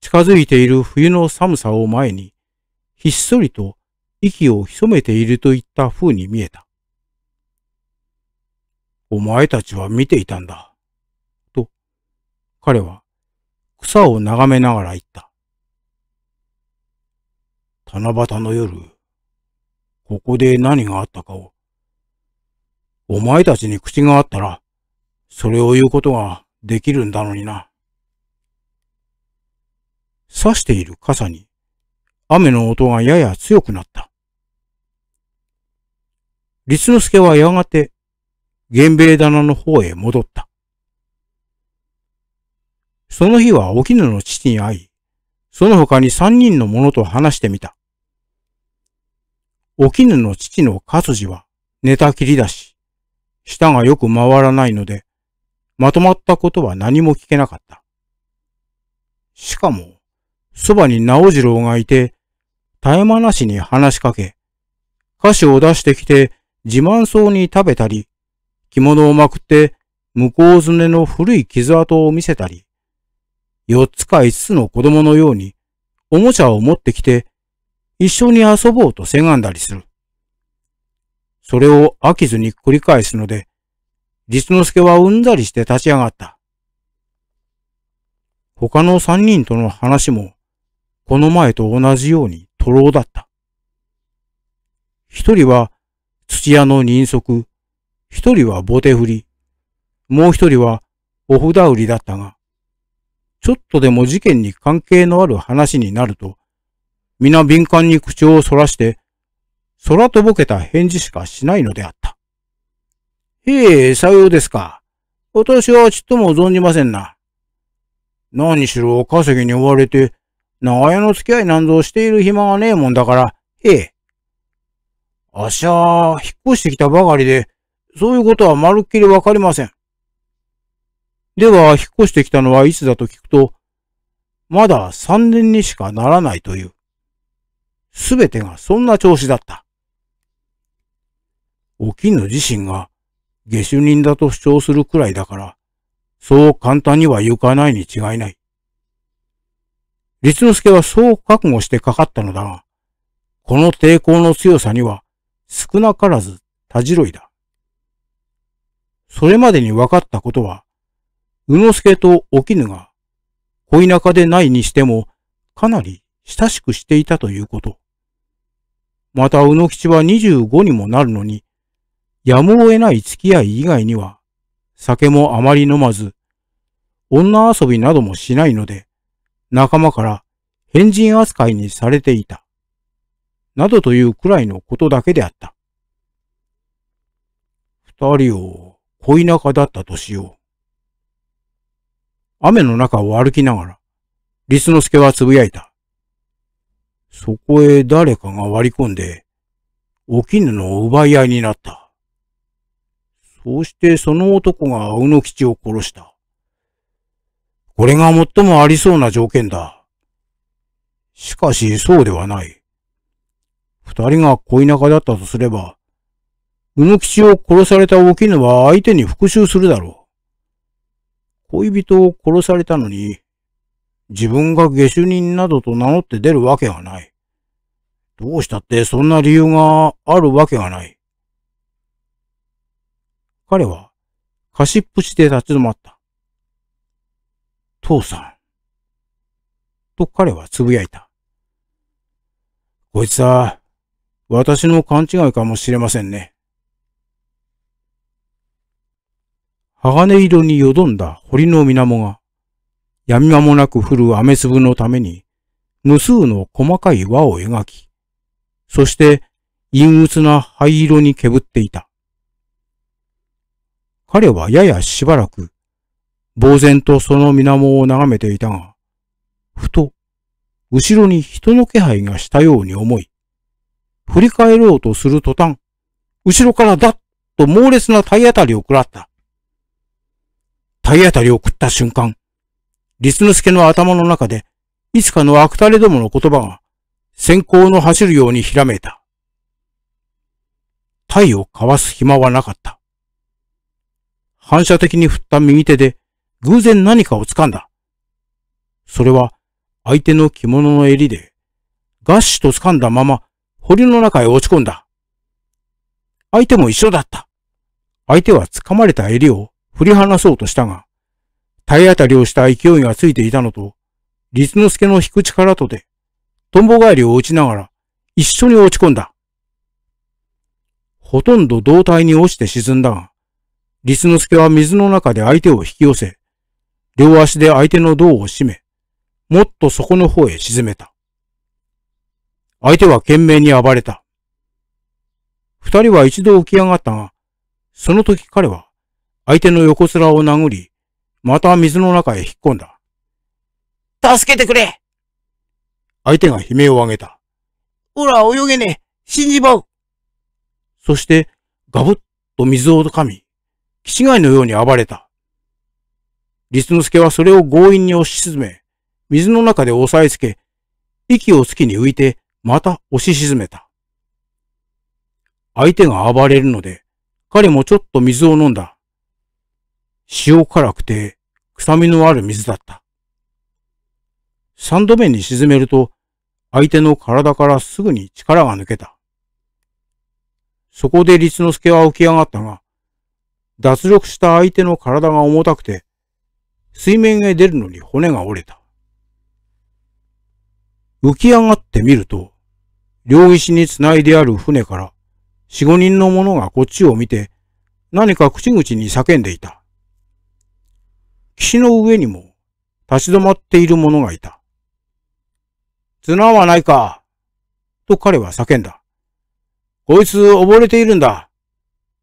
近づいている冬の寒さを前にひっそりと息を潜めているといった風に見えた。お前たちは見ていたんだ。と、彼は草を眺めながら言った。七夕の夜、ここで何があったかを。お前たちに口があったら、それを言うことができるんだのにな。刺している傘に雨の音がやや強くなった。立之助はやがて源兵衛棚の方へ戻った。その日はお絹の父に会い、その他に三人の者と話してみた。お絹の父の勝次は寝たきりだし、舌がよく回らないので、まとまったことは何も聞けなかった。しかも、そばに直次郎がいて、絶え間なしに話しかけ、菓子を出してきて自慢そうに食べたり、着物をまくって向こうずねの古い傷跡を見せたり、四つか五つの子供のようにおもちゃを持ってきて一緒に遊ぼうとせがんだりする。それを飽きずに繰り返すので、実之助はうんざりして立ち上がった。他の三人との話も、この前と同じように徒労だった。一人は土屋の人足、一人はボテ振り、もう一人はお札売りだったが、ちょっとでも事件に関係のある話になると、皆敏感に口調を逸らして、空とぼけた返事しかしないのであった。へえ、さようですか。私はちっとも存じませんな。何しろ稼ぎに追われて、長屋の付き合いなんぞしている暇がねえもんだから、へえ。あっしゃ、引っ越してきたばかりで、そういうことはまるっきりわかりません。では、引っ越してきたのはいつだと聞くと、まだ3年にしかならないという。すべてがそんな調子だった。お絹自身が下手人だと主張するくらいだから、そう簡単には行かないに違いない。律之助はそう覚悟してかかったのだが、この抵抗の強さには少なからずたじろいだ。それまでに分かったことは、宇之助とお絹が恋仲でないにしてもかなり親しくしていたということ。また、宇野吉は25にもなるのに、やむを得ない付き合い以外には、酒もあまり飲まず、女遊びなどもしないので、仲間から変人扱いにされていた。などというくらいのことだけであった。二人を恋仲だったとしよう。雨の中を歩きながら、リスノスケはつぶやいた。そこへ誰かが割り込んで、お絹の奪い合いになった。そうしてその男が青野吉を殺した。これが最もありそうな条件だ。しかしそうではない。二人が恋仲だったとすれば、宇野吉を殺されたお絹は相手に復讐するだろう。恋人を殺されたのに、自分が下手人などと名乗って出るわけがない。どうしたってそんな理由があるわけがない。彼は、貸しっぷしで立ち止まった。父さん。と彼は呟いた。こいつは、私の勘違いかもしれませんね。鋼色によどんだ堀の水面が、闇間もなく降る雨粒のために、無数の細かい輪を描き、そして陰鬱な灰色に煙っていた。彼はややしばらく、呆然とその水面を眺めていたが、ふと、後ろに人の気配がしたように思い、振り返ろうとする途端、後ろからだっと猛烈な体当たりを食らった。体当たりを食った瞬間、律之助の頭の中で、いつかの悪タレどもの言葉が、閃光の走るようにひらめいた。体をかわす暇はなかった。反射的に振った右手で、偶然何かを掴んだ。それは、相手の着物の襟で、ガッシュと掴んだまま、堀の中へ落ち込んだ。相手も一緒だった。相手は掴まれた襟を振り離そうとしたが、体当たりをした勢いがついていたのと、律之助の引く力とで、トンボ返りを打ちながら、一緒に落ち込んだ。ほとんど胴体に落ちて沈んだが、律之助は水の中で相手を引き寄せ、両足で相手の胴を締め、もっと底の方へ沈めた。相手は懸命に暴れた。二人は一度起き上がったが、その時彼は相手の横面を殴り、また水の中へ引っ込んだ。助けてくれ相手が悲鳴を上げた。ほら、泳げねえ死んじまうそして、ガブッと水を噛み、気違いのように暴れた。立之助はそれを強引に押し沈め、水の中で押さえつけ、息をつきに浮いて、また押し沈めた。相手が暴れるので、彼もちょっと水を飲んだ。塩辛くて臭みのある水だった。三度目に沈めると相手の体からすぐに力が抜けた。そこで律之助は起き上がったが、脱力した相手の体が重たくて、水面へ出るのに骨が折れた。浮き上がってみると、両石につないである船から、四五人の者がこっちを見て、何か口々に叫んでいた。岸の上にも立ち止まっている者がいた。綱はないかと彼は叫んだ。こいつ溺れているんだ。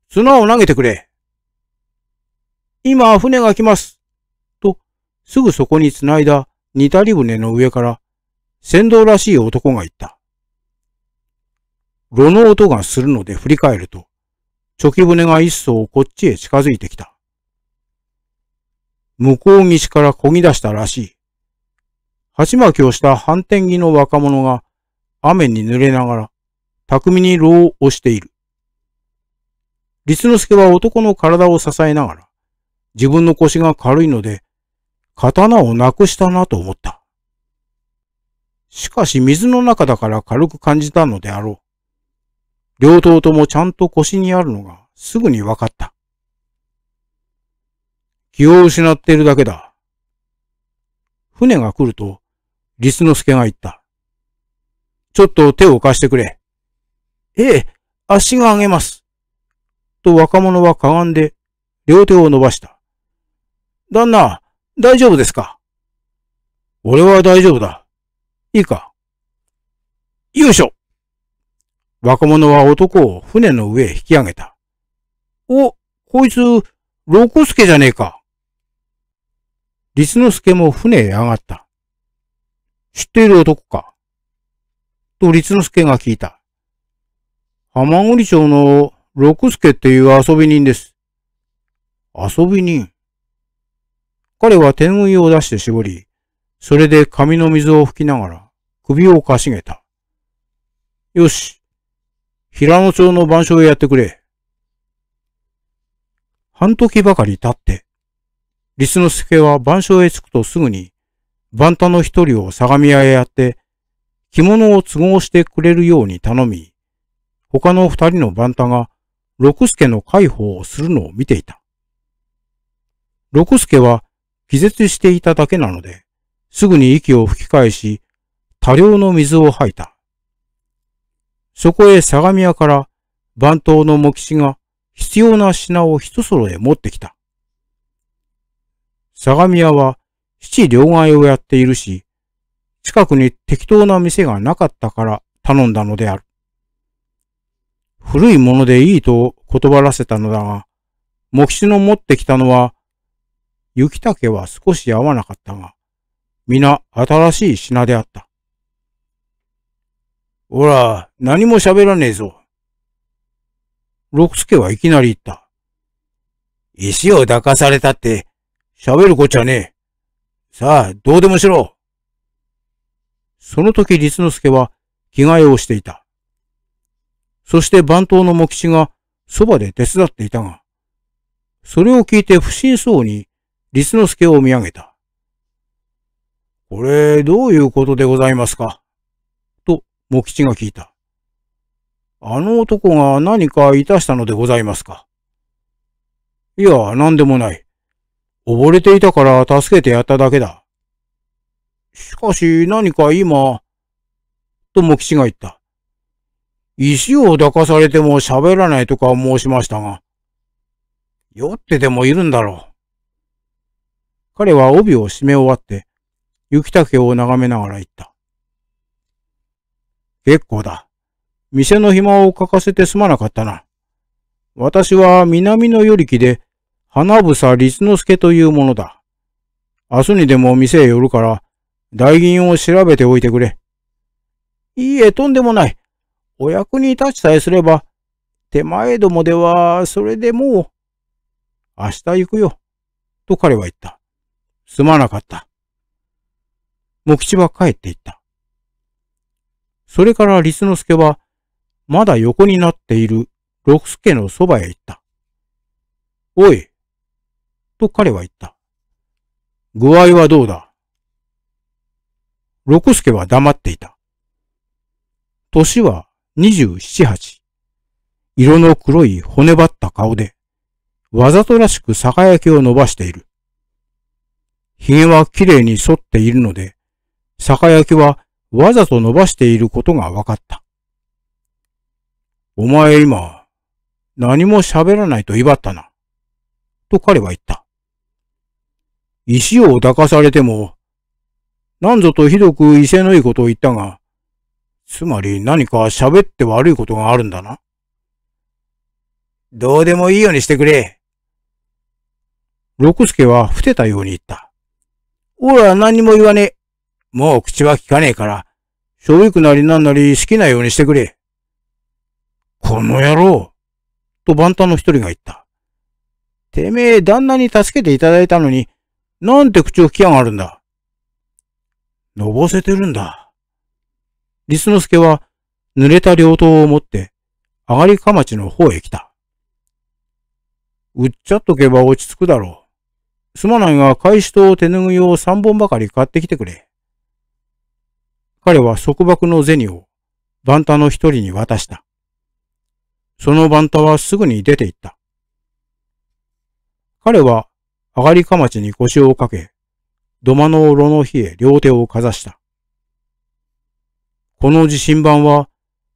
綱を投げてくれ。今船が来ます。と、すぐそこに繋いだ似たり船の上から船頭らしい男が言った。炉の音がするので振り返ると、チョキ船が一層こっちへ近づいてきた。向こう岸から漕ぎ出したらしい。鉢巻きをした反転着の若者が雨に濡れながら巧みに牢を押している。律之助は男の体を支えながら自分の腰が軽いので刀をなくしたなと思った。しかし水の中だから軽く感じたのであろう。両頭ともちゃんと腰にあるのがすぐに分かった。気を失っているだけだ。船が来ると、リスノスケが言った。ちょっと手を貸してくれ。ええ、足が上げます。と若者はかがんで、両手を伸ばした。旦那、大丈夫ですか俺は大丈夫だ。いいか。よいしょ若者は男を船の上へ引き上げた。お、こいつ、六助じゃねえか。リス助も船へ上がった。知っている男か。と、律之助が聞いた。浜織町の六助っていう遊び人です。遊び人彼は手ぬいを出して絞り、それで髪の水を拭きながら首をかしげた。よし。平野町の番所へやってくれ。半時ばかり経って、ノスケは番鐘へ着くとすぐに、番太の一人を相模屋へやって、着物を都合してくれるように頼み、他の二人の番太が六助の介抱をするのを見ていた。六助は気絶していただけなので、すぐに息を吹き返し、多量の水を吐いた。そこへ相模屋から番頭の茂吉が必要な品を一揃え持ってきた。相模屋は七両替をやっているし、近くに適当な店がなかったから頼んだのである。古いものでいいと断らせたのだが、目視の持ってきたのは、雪竹は少し合わなかったが、皆新しい品であった。おら、何も喋らねえぞ。六助はいきなり言った。石を抱かされたって、喋るこっちゃねえ。さあ、どうでもしろ。その時、律之助は着替えをしていた。そして番頭の茂吉がそばで手伝っていたが、それを聞いて不審そうに律之助を見上げた。これ、どういうことでございますかと、茂吉が聞いた。あの男が何かいたしたのでございますかいや、何でもない。溺れていたから助けてやっただけだ。しかし何か今、とも吉が言った。石を抱かされても喋らないとか申しましたが、酔ってでもいるんだろう。彼は帯を締め終わって、雪竹を眺めながら言った。結構だ。店の暇を欠かせてすまなかったな。私は南の寄り木で花房律之助というものだ。明日にでも店へ寄るから、代銀を調べておいてくれ。いいえ、とんでもない。お役に立ちさえすれば、手前どもでは、それでもう、明日行くよ、と彼は言った。すまなかった。木吉は帰って行った。それから律之助は、まだ横になっている六助のそばへ行った。おい、と彼は言った。具合はどうだ六助は黙っていた。年は二十七八。色の黒い骨ばった顔で、わざとらしく酒焼きを伸ばしている。髭は綺麗に反っているので、酒焼きはわざと伸ばしていることが分かった。お前今、何も喋らないと威張ったな。と彼は言った。石を抱かされても、何ぞとひどく威勢のいいことを言ったが、つまり何か喋って悪いことがあるんだな。どうでもいいようにしてくれ。六助は伏てたように言った。おら何も言わねえ。もう口は聞かねえから、しょくなりなんなり好きなようにしてくれ。この野郎と万端の一人が言った。てめえ旦那に助けていただいたのに、なんて口をきやがるんだ。のぼせてるんだ。リスノスケは濡れた両刀を持って、上がりかまちの方へ来た。売っちゃっとけば落ち着くだろう。すまないが、返しと手ぬぐいを三本ばかり買ってきてくれ。彼は束縛の銭をバンタの一人に渡した。そのバンタはすぐに出て行った。彼はあがりかまちに腰をかけ、土間の炉の火へ両手をかざした。この地震盤は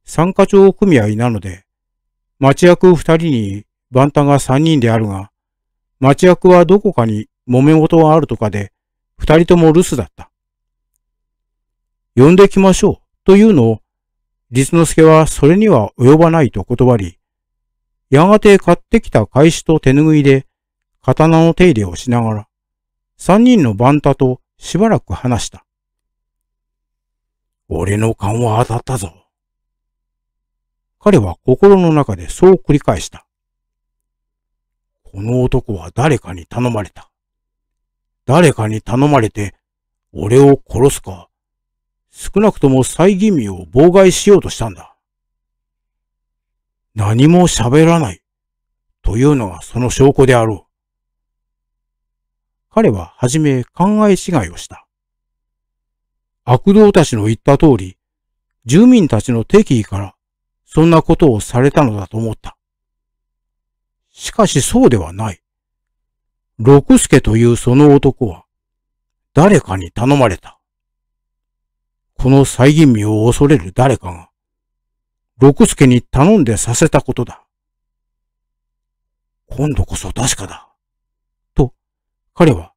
参加町組合なので、町役二人に番田が三人であるが、町役はどこかに揉め事があるとかで、二人とも留守だった。呼んできましょうというのを、律之助はそれには及ばないと断り、やがて買ってきた返しと手ぬぐいで刀の手入れをしながら、三人の番太としばらく話した。俺の勘は当たったぞ。彼は心の中でそう繰り返した。この男は誰かに頼まれた。誰かに頼まれて、俺を殺すか、少なくとも再吟味を妨害しようとしたんだ。何も喋らない、というのがその証拠であろう。彼ははじめ考え違いをした。悪道たちの言った通り、住民たちの敵意からそんなことをされたのだと思った。しかしそうではない。六助というその男は、誰かに頼まれた。この再吟味を恐れる誰かが、六助に頼んでさせたことだ。今度こそ確かだ。彼は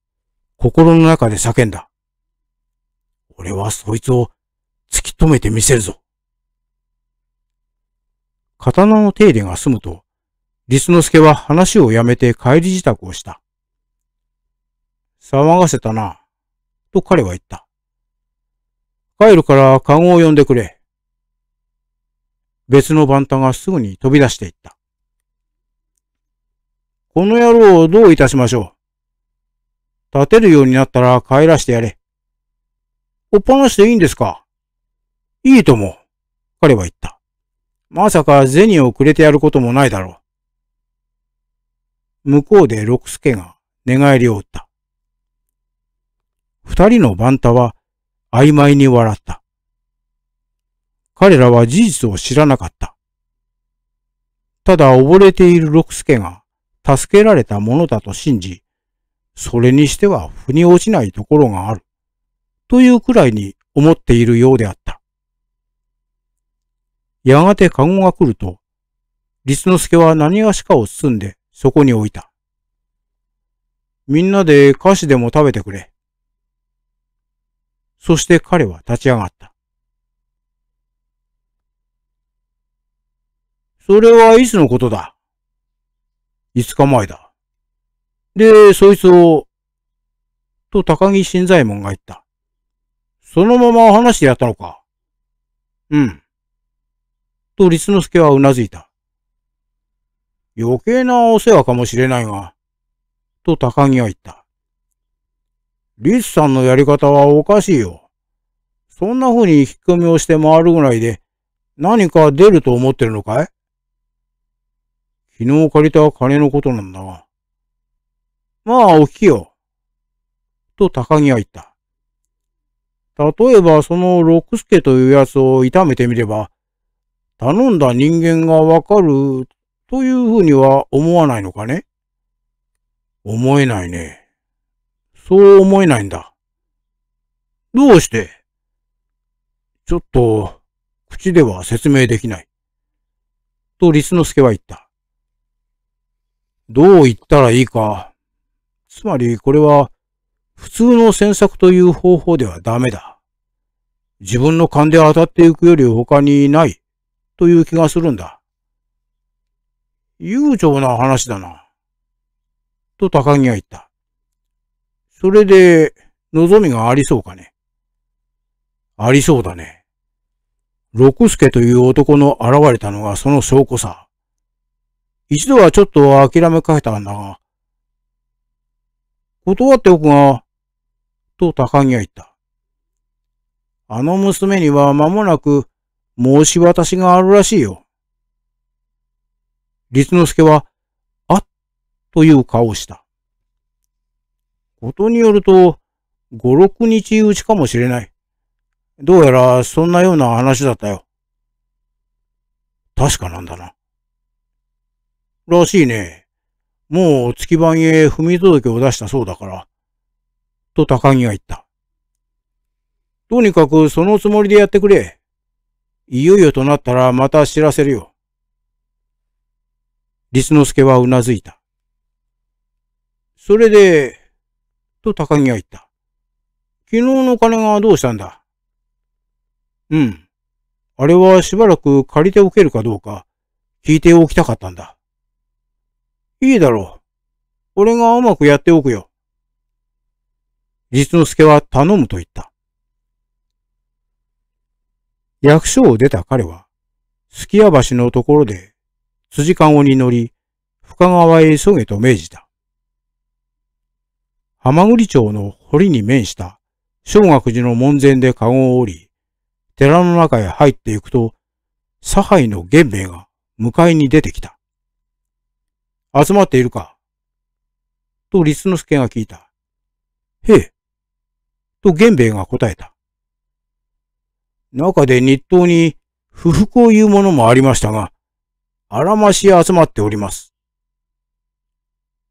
心の中で叫んだ。俺はそいつを突き止めてみせるぞ。刀の手入れが済むと、リスノスケは話をやめて帰り自宅をした。騒がせたな、と彼は言った。帰るからカゴを呼んでくれ。別の番太がすぐに飛び出していった。この野郎をどういたしましょう。立てるようになったら帰らしてやれ。おっぱなしていいんですかいいとも、彼は言った。まさか銭をくれてやることもないだろう。向こうで六助が寝返りを打った。二人の番太は曖昧に笑った。彼らは事実を知らなかった。ただ溺れている六助が助けられたものだと信じ、それにしては腑に落ちないところがある、というくらいに思っているようであった。やがて籠が来ると、律之助は何がしかを包んでそこに置いた。みんなで菓子でも食べてくれ。そして彼は立ち上がった。それはいつのことだ ?5 日前だ。で、そいつを、と高木新左衛門が言った。そのまま話してやったのか。うん。と、律之助はうなずいた。余計なお世話かもしれないが、と高木は言った。律さんのやり方はおかしいよ。そんな風に引き込みをして回るぐらいで、何か出ると思ってるのかい昨日借りた金のことなんだが。まあ起きよ。と高木は言った。例えばその六助というやつを痛めてみれば、頼んだ人間がわかるというふうには思わないのかね思えないね。そう思えないんだ。どうしてちょっと、口では説明できない。と、リスノスケは言った。どう言ったらいいか、つまりこれは普通の詮索という方法ではダメだ。自分の勘で当たっていくより他にないという気がするんだ。悠長な話だな。と高木が言った。それで望みがありそうかね。ありそうだね。六助という男の現れたのがその証拠さ。一度はちょっと諦めかけたんだが、断っておくが、と高木は言った。あの娘には間もなく申し渡しがあるらしいよ。律之助は、あっ、という顔をした。ことによると、五、六日うちかもしれない。どうやらそんなような話だったよ。確かなんだな。らしいね。もう月番へ踏み届けを出したそうだから。と高木が言った。とにかくそのつもりでやってくれ。いよいよとなったらまた知らせるよ。律之助はうなずいた。それで、と高木が言った。昨日の金がどうしたんだうん。あれはしばらく借りておけるかどうか聞いておきたかったんだ。いいだろう。俺がうまくやっておくよ。実之助は頼むと言った。役所を出た彼は、す屋橋のところで、辻かごに乗り、深川へ急げと命じた。浜栗町の堀に面した、小学寺の門前で籠を降り、寺の中へ入っていくと、差配の玄兵衛が迎えに出てきた。集まっているかと律之助が聞いた。へえ。と玄兵衛が答えた。中で日東に不服を言う者もありましたが、あらまし集まっております。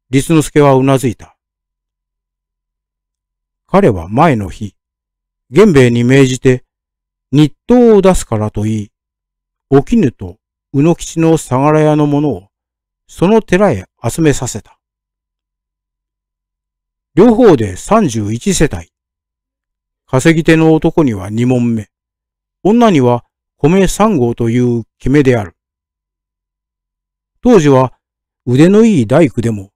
律之助はうなずいた。彼は前の日、玄兵衛に命じて日東を出すからと言い、お絹と宇野吉の相良屋の者をその寺へ集めさせた。両方で31世帯。稼ぎ手の男には2問目、女には米3号という決めである。当時は腕のいい大工でも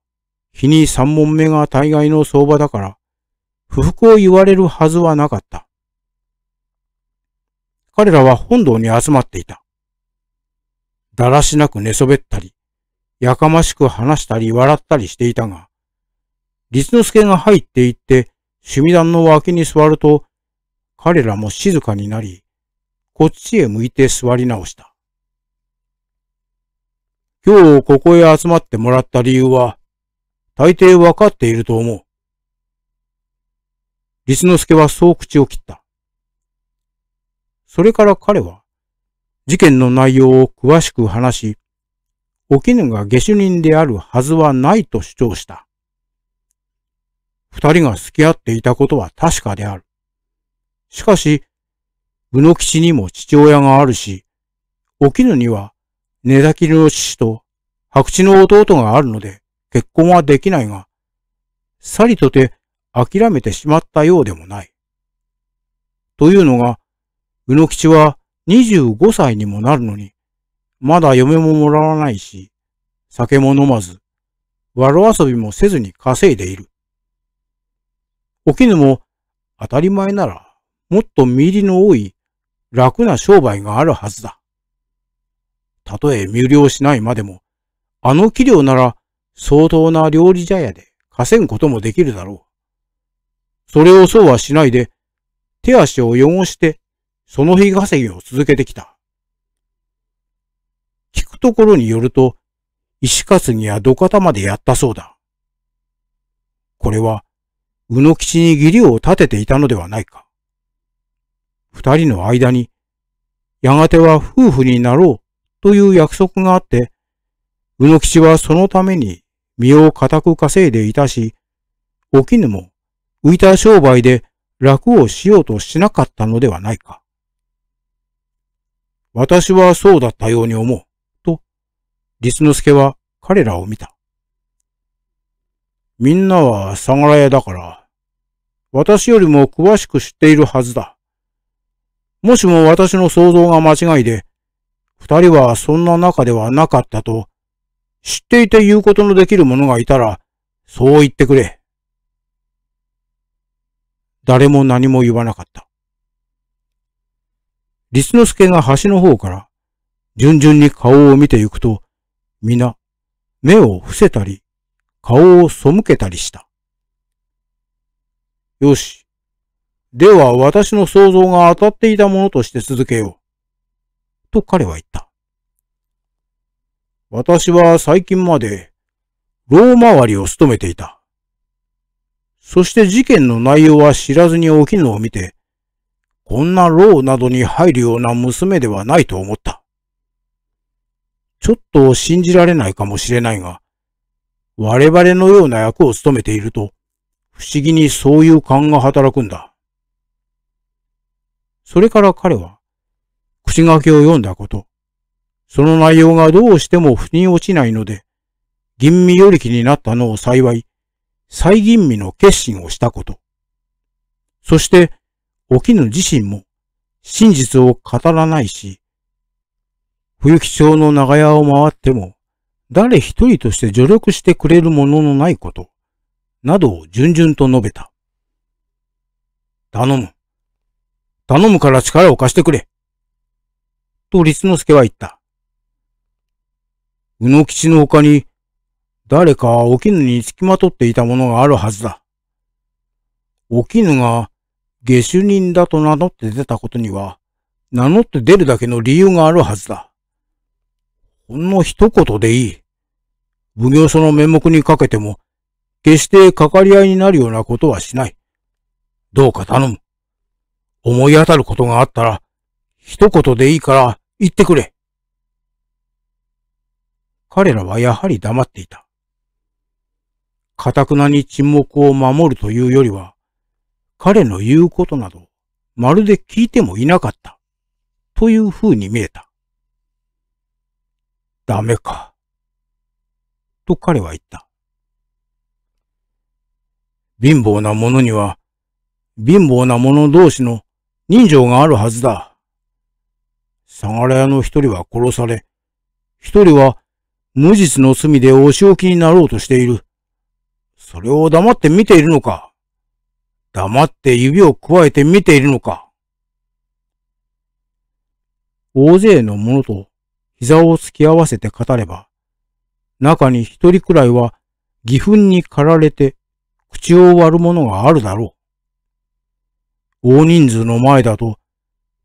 日に3問目が大概の相場だから、不服を言われるはずはなかった。彼らは本堂に集まっていた。だらしなく寝そべったり、やかましく話したり笑ったりしていたが、立之助が入っていって、趣味団の脇に座ると、彼らも静かになり、こっちへ向いて座り直した。今日ここへ集まってもらった理由は、大抵わかっていると思う。律之助はそう口を切った。それから彼は、事件の内容を詳しく話し、お絹が下手人であるはずはないと主張した。二人が付き合っていたことは確かである。しかし、宇野吉にも父親があるし、お絹には根りの父と白地の弟があるので結婚はできないが、さりとて諦めてしまったようでもない。というのが、宇野吉は25歳にもなるのに、まだ嫁ももらわないし、酒も飲まず、悪遊びもせずに稼いでいる。お絹も当たり前ならもっと身入りの多い楽な商売があるはずだ。たとえ無料しないまでも、あの器量なら相当な料理茶屋で稼ぐこともできるだろう。それをそうはしないで、手足を汚して、その日稼ぎを続けてきた。ところによると、石かすぎや土方までやったそうだ。これは、宇野吉に義理を立てていたのではないか。二人の間に、やがては夫婦になろうという約束があって、宇野吉はそのために身を固く稼いでいたし、お絹も浮いた商売で楽をしようとしなかったのではないか。私はそうだったように思う。律之助は彼らを見た。みんなは相良屋だから、私よりも詳しく知っているはずだ。もしも私の想像が間違いで、二人はそんな中ではなかったと、知っていて言うことのできる者がいたら、そう言ってくれ。誰も何も言わなかった。律之助が橋の方から、順々に顔を見てゆくと、皆、目を伏せたり、顔を背けたりした。よし。では私の想像が当たっていたものとして続けよう。と彼は言った。私は最近まで、牢周りを務めていた。そして事件の内容は知らずに起きるのを見て、こんな牢などに入るような娘ではないと思った。ちょっと信じられないかもしれないが、我々のような役を務めていると、不思議にそういう勘が働くんだ。それから彼は、口書きを読んだこと、その内容がどうしても腑に落ちないので、吟味より気になったのを幸い、再吟味の決心をしたこと。そして、お絹自身も真実を語らないし、冬木町の長屋を回っても、誰一人として助力してくれるもののないこと、などを順々と述べた。頼む。頼むから力を貸してくれ。と律之助は言った。宇野吉の他に、誰かお絹に付きまとっていたものがあるはずだ。お絹が下手人だと名乗って出たことには、名乗って出るだけの理由があるはずだ。ほんの一言でいい。奉行所の面目にかけても、決してかかり合いになるようなことはしない。どうか頼む。思い当たることがあったら、一言でいいから言ってくれ。彼らはやはり黙っていた。かたくなに沈黙を守るというよりは、彼の言うことなど、まるで聞いてもいなかった、という風に見えた。ダメか。と彼は言った。貧乏な者には、貧乏な者同士の人情があるはずだ。相良屋の一人は殺され、一人は無実の罪でお仕置きになろうとしている。それを黙って見ているのか黙って指をくわえて見ているのか大勢の者と膝を突き合わせて語れば、中に一人くらいは義憤に駆られて口を割るものがあるだろう。大人数の前だと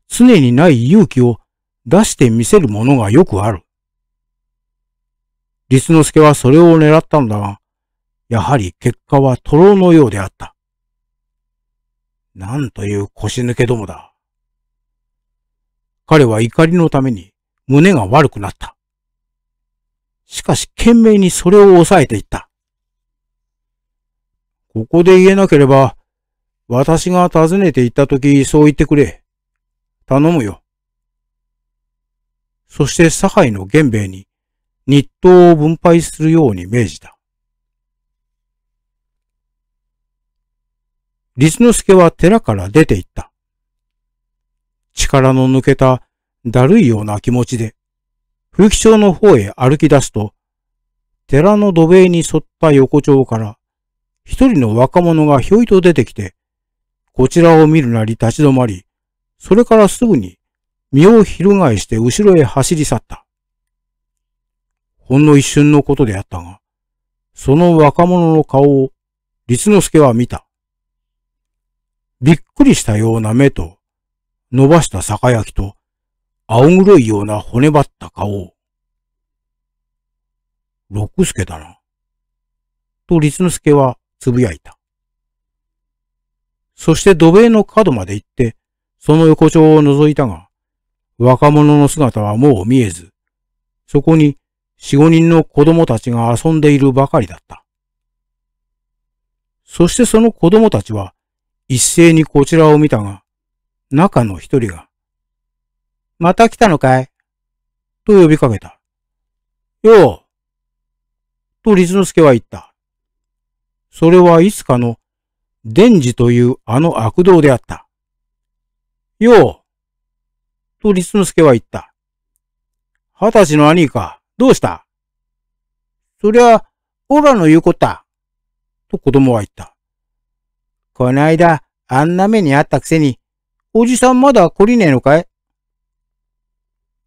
常にない勇気を出して見せるものがよくある。律之助はそれを狙ったんだが、やはり結果はトロのようであった。なんという腰抜けどもだ。彼は怒りのために胸が悪くなった。しかし懸命にそれを抑えていった。ここで言えなければ、私が訪ねて行った時そう言ってくれ。頼むよ。そして酒井の玄兵衛に日当を分配するように命じた。律之助は寺から出て行った。力の抜けただるいような気持ちで、風紀町の方へ歩き出すと、寺の土塀に沿った横丁から、一人の若者がひょいと出てきて、こちらを見るなり立ち止まり、それからすぐに身を翻して後ろへ走り去った。ほんの一瞬のことであったが、その若者の顔を律之助は見た。びっくりしたような目と、伸ばした酒焼きと、青黒いような骨ばった顔。六助だな。と律之助はつぶやいた。そして土塀の角まで行って、その横丁を覗いたが、若者の姿はもう見えず、そこに四五人の子供たちが遊んでいるばかりだった。そしてその子供たちは一斉にこちらを見たが、中の一人が、また来たのかいと呼びかけた。ようと律之助は言った。それはいつかの、伝次というあの悪道であった。ようと律之助は言った。二十歳の兄か、どうしたそりゃ、オラの言うことだ。と子供は言った。こないだ、あんな目にあったくせに、おじさんまだ懲りねえのかい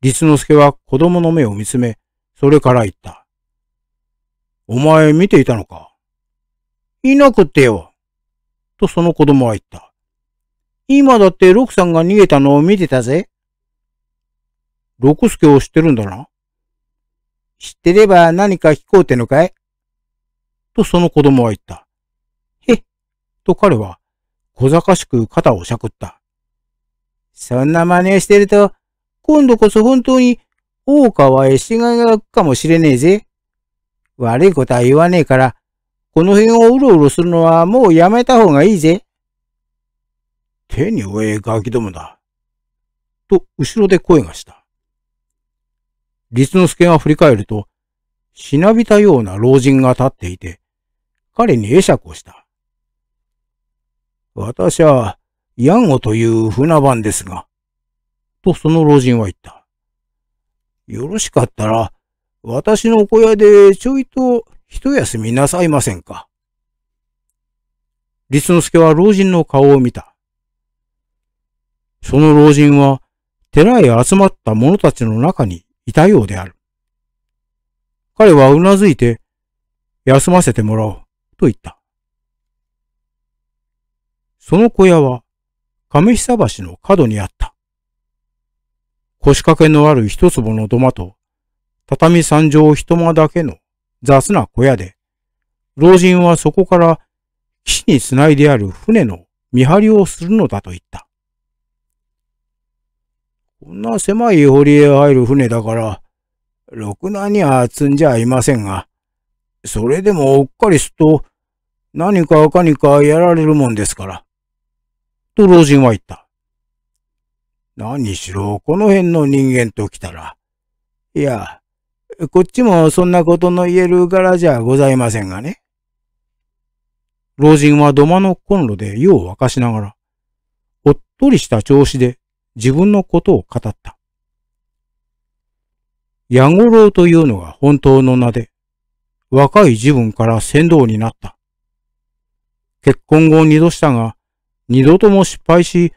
立之助は子供の目を見つめ、それから言った。お前見ていたのかいなくってよ。とその子供は言った。今だって六さんが逃げたのを見てたぜ。六助を知ってるんだな。知ってれば何か聞こうてのかいとその子供は言った。へっ、と彼は小賢しく肩をしゃくった。そんな真似をしてると今度こそ本当に、大川へ死骸が行くかもしれねえぜ。悪いことは言わねえから、この辺をうろうろするのはもうやめた方がいいぜ。手に負えガキどもだ。と、後ろで声がした。律之助が振り返ると、しなびたような老人が立っていて、彼に会釈をした。私は、ヤンゴという船番ですが、とその老人は言った。よろしかったら、私の小屋でちょいと一休みなさいませんか。律之助は老人の顔を見た。その老人は寺へ集まった者たちの中にいたようである。彼はうなずいて、休ませてもらおう、と言った。その小屋は、亀久橋の角にあった。腰掛けのある一坪の土間と、畳三畳一間だけの雑な小屋で、老人はそこから岸につないである船の見張りをするのだと言った。こんな狭い堀へ入る船だから、ろくなには積んじゃいませんが、それでもうっかりすと、何かかにかやられるもんですから。と老人は言った。何しろ、この辺の人間と来たら。いや、こっちもそんなことの言える柄じゃございませんがね。老人は土間のコンロで湯を沸かしながら、おっとりした調子で自分のことを語った。矢五郎というのが本当の名で、若い自分から先導になった。結婚後二度したが、二度とも失敗し、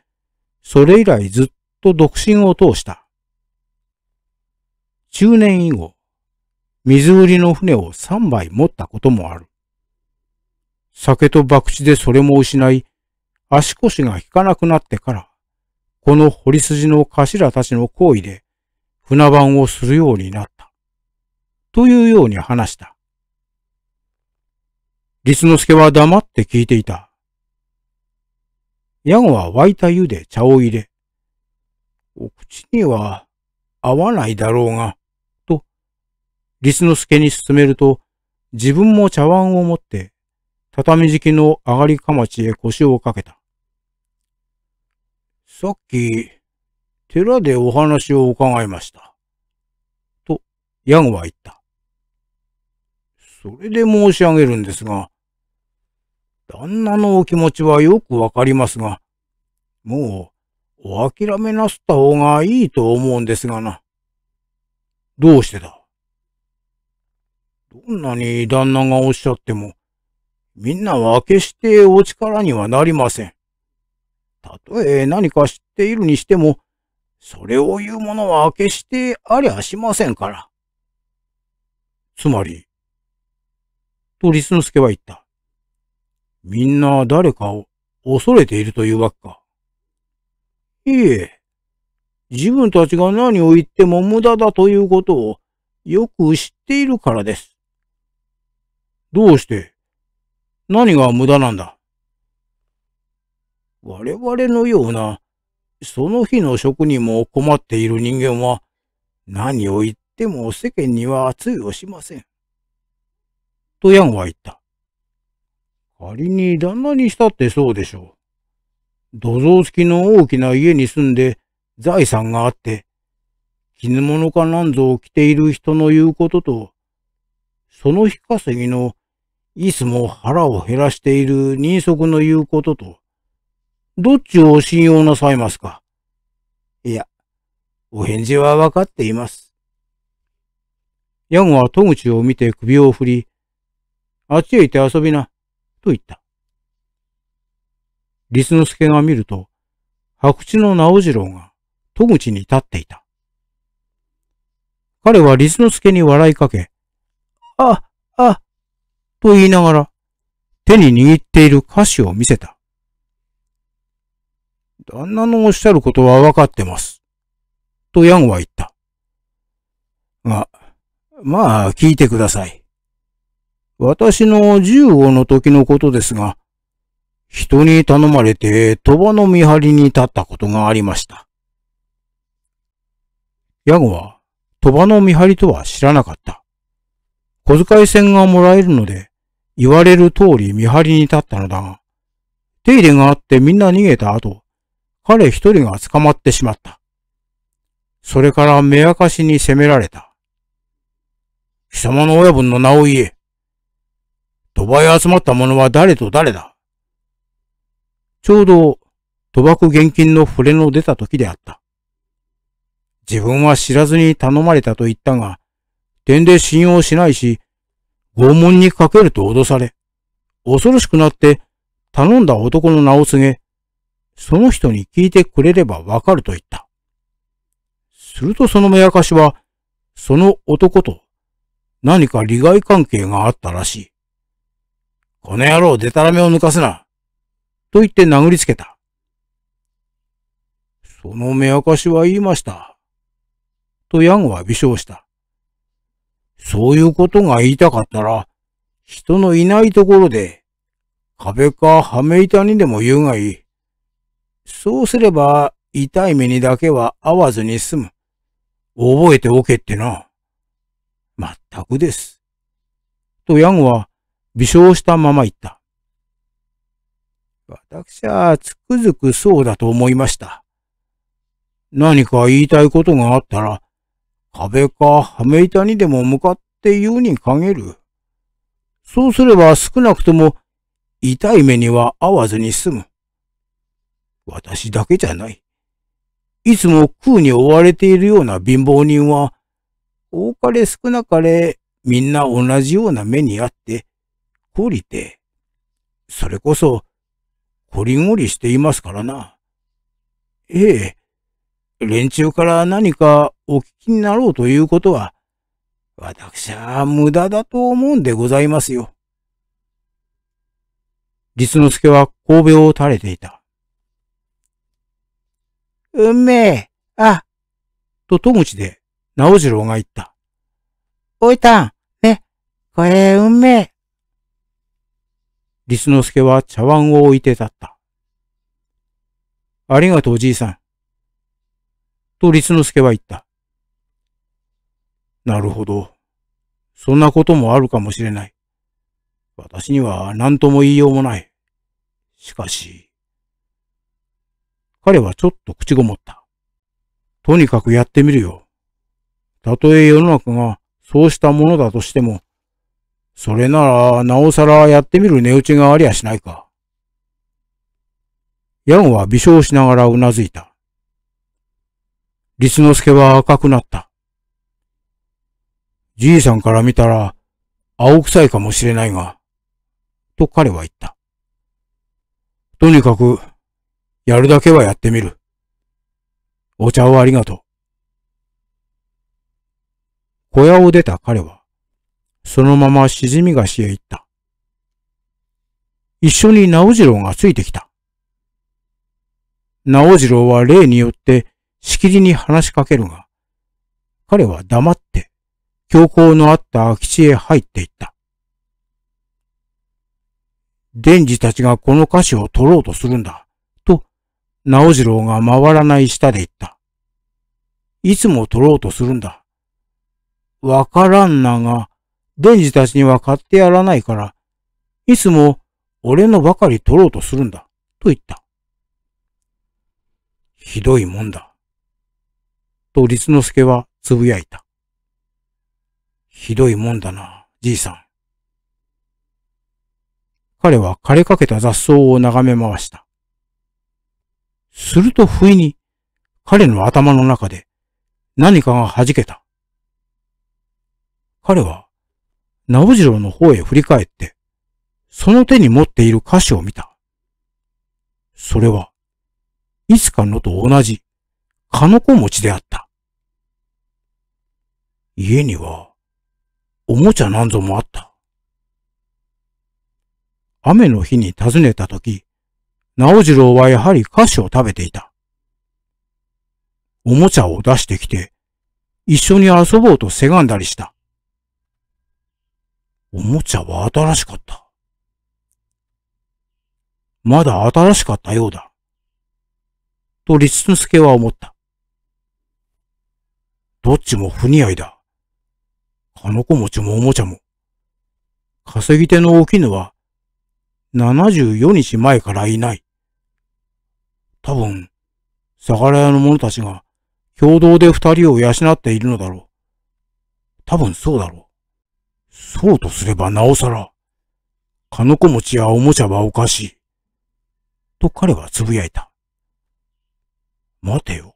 それ以来ずっと独身を通した。中年以後、水売りの船を3杯持ったこともある。酒と博打でそれも失い、足腰が引かなくなってから、この堀筋の頭たちの行為で船番をするようになった。というように話した。律之助は黙って聞いていた。ヤゴは沸いた湯で茶を入れ、お口には合わないだろうが、と、立之助に勧めると、自分も茶碗を持って、畳敷きの上がりかまちへ腰をかけた。さっき、寺でお話を伺いました。と、ヤンは言った。それで申し上げるんですが、旦那のお気持ちはよくわかりますが、もう、諦めなすった方がいいと思うんですがな。どうしてだどんなに旦那がおっしゃっても、みんなは決してお力にはなりません。たとえ何か知っているにしても、それを言うものは決してありゃしませんから。つまり、と立之助は言った。みんな誰かを恐れているというわけか。いえ、自分たちが何を言っても無駄だということをよく知っているからです。どうして何が無駄なんだ我々のような、その日の職にも困っている人間は、何を言っても世間には通用しません。とヤンは言った。仮に旦那にしたってそうでしょう。土蔵付きの大きな家に住んで財産があって、絹物かなんぞを着ている人の言うことと、その日稼ぎのいつも腹を減らしている人足の言うことと、どっちを信用なさいますかいや、お返事はわかっています。ヤンは戸口を見て首を振り、あっちへ行って遊びな、と言った。律之助が見ると、白痴の直次郎が戸口に立っていた。彼は律之助に笑いかけ、あ、あ、と言いながら、手に握っている歌詞を見せた。旦那のおっしゃることはわかってます。とヤンは言った。が、まあ、聞いてください。私の十王の時のことですが、人に頼まれて鳥羽の見張りに立ったことがありました。ヤゴは鳥羽の見張りとは知らなかった。小遣い銭がもらえるので、言われる通り見張りに立ったのだが、手入れがあってみんな逃げた後、彼一人が捕まってしまった。それから目明かしに責められた。貴様の親分の名を言え。鳥羽へ集まった者は誰と誰だちょうど賭博現金の触れの出た時であった。自分は知らずに頼まれたと言ったが、点で信用しないし、拷問にかけると脅され、恐ろしくなって頼んだ男の名を告げ、その人に聞いてくれればわかると言った。するとその目明かしは、その男と何か利害関係があったらしい。この野郎でたらめを抜かすな。と言って殴りつけた。その目明かしは言いました。とヤンは微笑した。そういうことが言いたかったら、人のいないところで、壁かはめ板にでも言うがいい。そうすれば、痛い目にだけは合わずに済む。覚えておけってな。まったくです。とヤンは微笑したまま言った。私はつくづくそうだと思いました。何か言いたいことがあったら、壁かはめ板にでも向かって言うに限る。そうすれば少なくとも痛い目には合わずに済む。私だけじゃない。いつも空に追われているような貧乏人は、多かれ少なかれみんな同じような目にあって、懲りて、それこそこりんごりしていますからな。ええ、連中から何かお聞きになろうということは、私は無駄だと思うんでございますよ。実之助は神戸を垂れていた。う命めえ、あ、と戸口で直次郎が言った。おいたん、ね、これう命。めえ。リスノスケは茶碗を置いて立った。ありがとうおじいさん。とリスノスケは言った。なるほど。そんなこともあるかもしれない。私には何とも言いようもない。しかし、彼はちょっと口ごもった。とにかくやってみるよ。たとえ世の中がそうしたものだとしても、それなら、なおさらやってみる値打ちがありゃしないか。ヤンは微笑しながらうなずいた。リスノスケは赤くなった。じいさんから見たら、青臭いかもしれないが、と彼は言った。とにかく、やるだけはやってみる。お茶をありがとう。小屋を出た彼は、そのまましじみ菓子へ行った。一緒に直次郎がついてきた。直次郎は例によってしきりに話しかけるが、彼は黙って、教皇のあった空き地へ入っていった。伝次たちがこの歌詞を取ろうとするんだ、と、直次郎が回らない下で言った。いつも取ろうとするんだ。わからんなが、デンジたちには買ってやらないから、いつも俺のばかり取ろうとするんだ、と言った。ひどいもんだ。と、律之助はつぶやいた。ひどいもんだな、じいさん。彼は枯れかけた雑草を眺め回した。すると不意に彼の頭の中で何かが弾けた。彼は直次郎の方へ振り返って、その手に持っている歌詞を見た。それは、いつかのと同じ、かのこちであった。家には、おもちゃなんぞもあった。雨の日に訪ねたとき、直次郎はやはり菓子を食べていた。おもちゃを出してきて、一緒に遊ぼうとせがんだりした。おもちゃは新しかった。まだ新しかったようだ。と立之助は思った。どっちも不似合いだ。金子持ちもおもちゃも。稼ぎ手のお絹は、74日前からいない。多分、酒屋の者たちが共同で二人を養っているのだろう。多分そうだろう。そうとすればなおさら、かの子持ちやおもちゃはおかしい。と彼はつぶやいた。待てよ。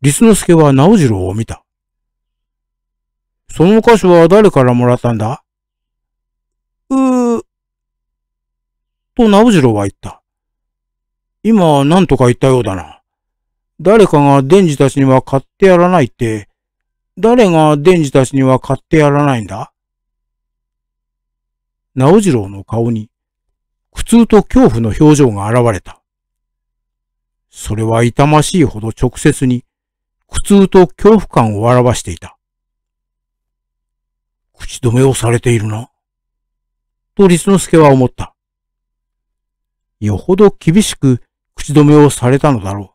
リスノスケは直次郎を見た。その歌詞は誰からもらったんだうー、と直次郎は言った。今、は何とか言ったようだな。誰かが伝次たちには買ってやらないって、誰が伝次たちには買ってやらないんだ直次郎の顔に苦痛と恐怖の表情が現れた。それは痛ましいほど直接に苦痛と恐怖感を表していた。口止めをされているな。と律之助は思った。よほど厳しく口止めをされたのだろう。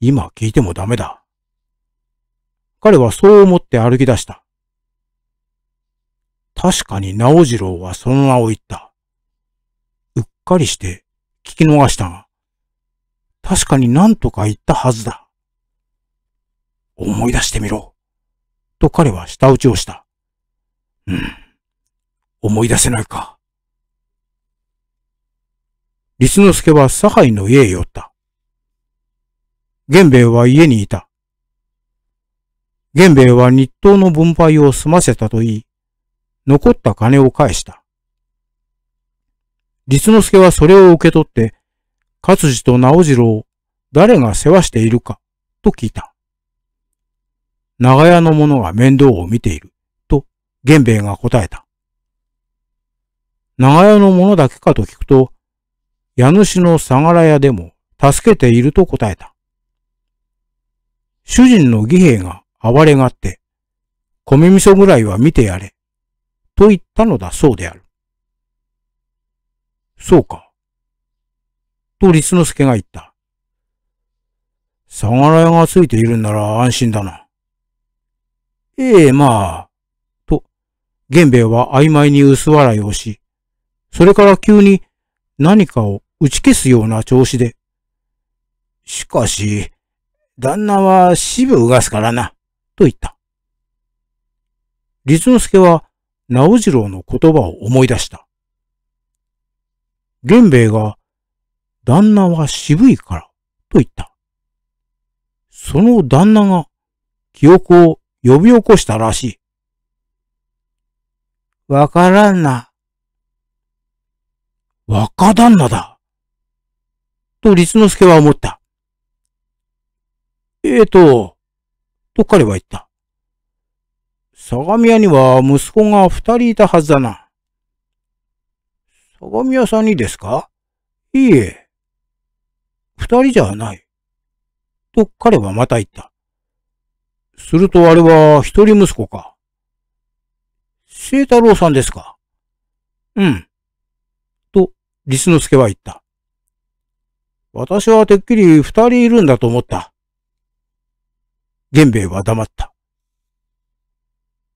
今聞いてもダメだ。彼はそう思って歩き出した。確かに直次郎はその名を言った。うっかりして聞き逃したが、確かに何とか言ったはずだ。思い出してみろ。と彼は舌打ちをした。うん。思い出せないか。律之助は左井の家へ寄った。玄兵衛は家にいた。源兵衛は日当の分配を済ませたと言い、残った金を返した。立之助はそれを受け取って、勝地と直次郎を誰が世話しているかと聞いた。長屋の者が面倒を見ていると源兵衛が答えた。長屋の者だけかと聞くと、家主の相良屋でも助けていると答えた。主人の義兵衛が哀れがって、米味噌ぐらいは見てやれ、と言ったのだそうである。そうか。と律之助が言った。相良がついているんなら安心だな。ええ、まあ、と、玄兵衛は曖昧に薄笑いをし、それから急に何かを打ち消すような調子で。しかし、旦那は支うがすからな。と言った。律之助は直次郎の言葉を思い出した。源兵衛が、旦那は渋いから、と言った。その旦那が、記憶を呼び起こしたらしい。わからんな。若旦那だ。と、律之助は思った。ええー、と、と彼は言った。相模屋には息子が二人いたはずだな。相模屋さんにですかいいえ。二人じゃない。と彼はまた言った。するとあれは一人息子か。聖太郎さんですかうん。と、律之助は言った。私はてっきり二人いるんだと思った。源兵衛は黙った。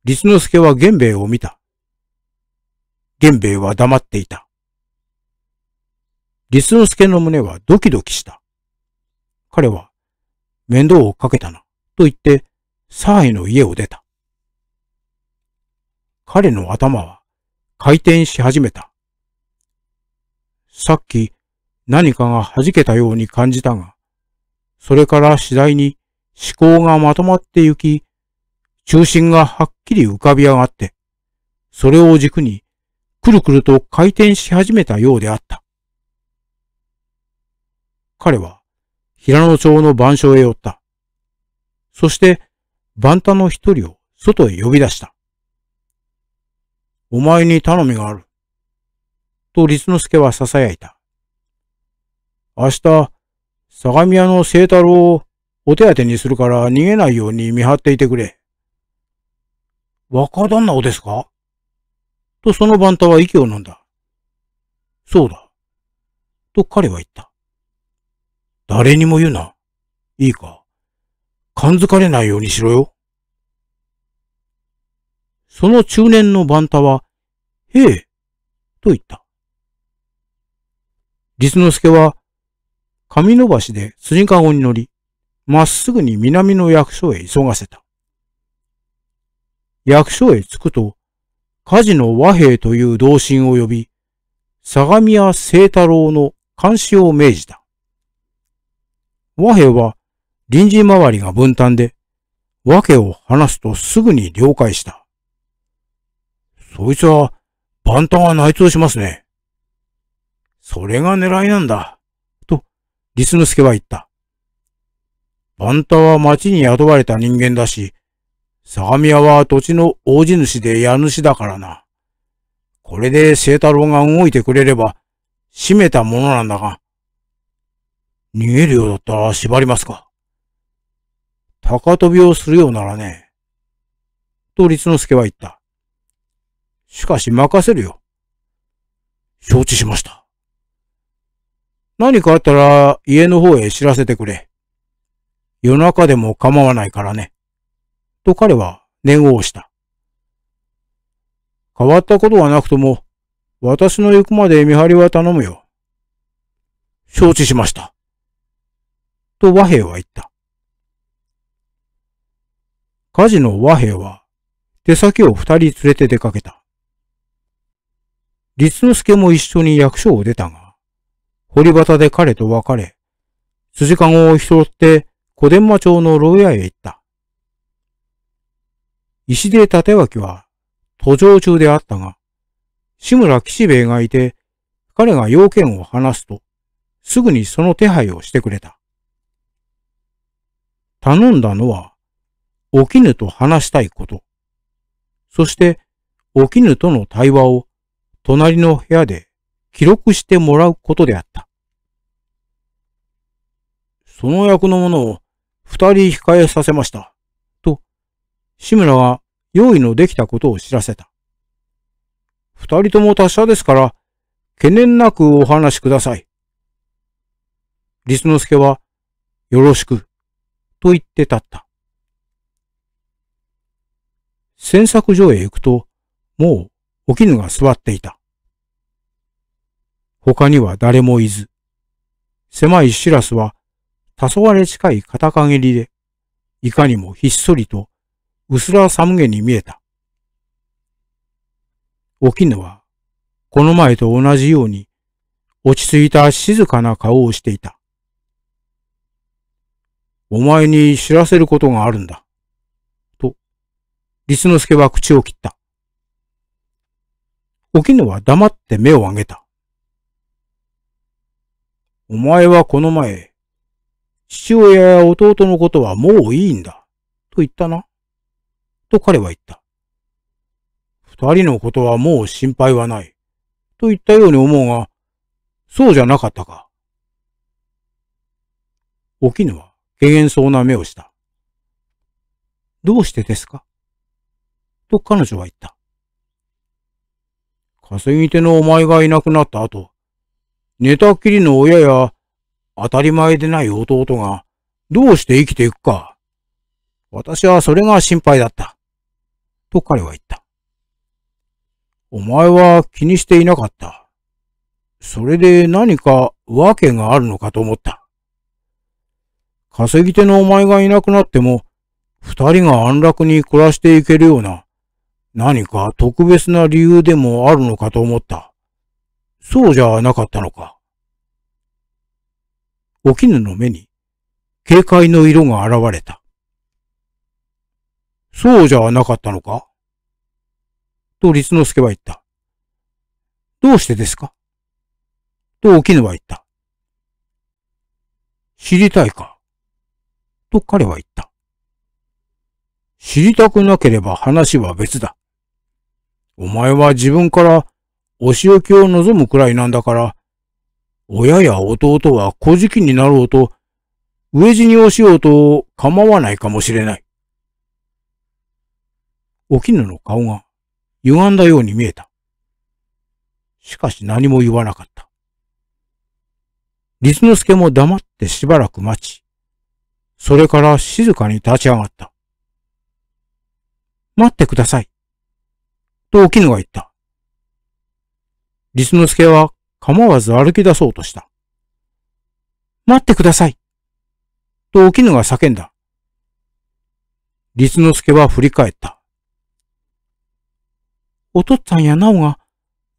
立之助は源兵衛を見た。源兵衛は黙っていた。立之助の胸はドキドキした。彼は、面倒をかけたな、と言って、サハイの家を出た。彼の頭は回転し始めた。さっき何かが弾けたように感じたが、それから次第に思考がまとまってゆき、中心がはっきり浮かび上がって、それを軸に、くるくると回転し始めたようであった。彼は、平野町の番所へ寄った。そして、番太の一人を外へ呼び出した。お前に頼みがある。と、律之助は囁いた。明日、相模屋の聖太郎をお手当てにするから逃げないように見張っていてくれ。若旦那をですかとその番太は息を飲んだ。そうだ。と彼は言った。誰にも言うな。いいか。感づかれないようにしろよ。その中年の番太は、へえ、と言った。律之助は、髪伸ばしで筋籠に乗り、まっすぐに南の役所へ急がせた。役所へ着くと、火事の和平という同心を呼び、相模屋清太郎の監視を命じた。和平は臨時回りが分担で、訳を話すとすぐに了解した。そいつは、万端が内通しますね。それが狙いなんだ、と、律之助は言った。あんたは町に雇われた人間だし、相模屋は土地の大地主で家主だからな。これで聖太郎が動いてくれれば、閉めたものなんだが。逃げるようだったら縛りますか。高飛びをするようならね。と律之助は言った。しかし任せるよ。承知しました。何かあったら家の方へ知らせてくれ。夜中でも構わないからね。と彼は念を押した。変わったことはなくとも、私の行くまで見張りは頼むよ。承知しました。と和平は言った。火事の和平は手先を二人連れて出かけた。律之助も一緒に役所を出たが、堀端で彼と別れ、辻間を拾って小伝馬町の牢屋へ行った。石出立脇は途上中であったが、志村吉兵衛がいて、彼が要件を話すと、すぐにその手配をしてくれた。頼んだのは、お絹と話したいこと。そして、お絹との対話を隣の部屋で記録してもらうことであった。その役の者を二人控えさせました。と、志村が用意のできたことを知らせた。二人とも達者ですから、懸念なくお話しください。リスノスケは、よろしく、と言って立った。詮索所へ行くと、もう、お絹が座っていた。他には誰もいず、狭いシラスは黄昏近い片陰りで、いかにもひっそりと、うすら寒げに見えた。沖野は、この前と同じように、落ち着いた静かな顔をしていた。お前に知らせることがあるんだ。と、律之助は口を切った。沖野は黙って目を上げた。お前はこの前、父親や弟のことはもういいんだ、と言ったな。と彼は言った。二人のことはもう心配はない、と言ったように思うが、そうじゃなかったか。おぬは、げ遠そうな目をした。どうしてですかと彼女は言った。稼ぎ手のお前がいなくなった後、寝たきりの親や当たり前でない弟が、どうして生きていくか。私はそれが心配だった。と彼は言った。お前は気にしていなかった。それで何か訳があるのかと思った。稼ぎ手のお前がいなくなっても、二人が安楽に暮らしていけるような、何か特別な理由でもあるのかと思った。そうじゃなかったのか。お絹の目に警戒の色が現れた。そうじゃなかったのかと律之助は言った。どうしてですかとお絹は言った。知りたいかと彼は言った。知りたくなければ話は別だ。お前は自分からお仕置きを望むくらいなんだから、親や弟は小じになろうと、飢え死にをしようと構わないかもしれない。お絹の顔が歪んだように見えた。しかし何も言わなかった。律之助も黙ってしばらく待ち、それから静かに立ち上がった。待ってください。とお絹が言った。律之助は構わず歩き出そうとした。待ってくださいとおぬが叫んだ。律之助は振り返った。お父っつぁんやなおが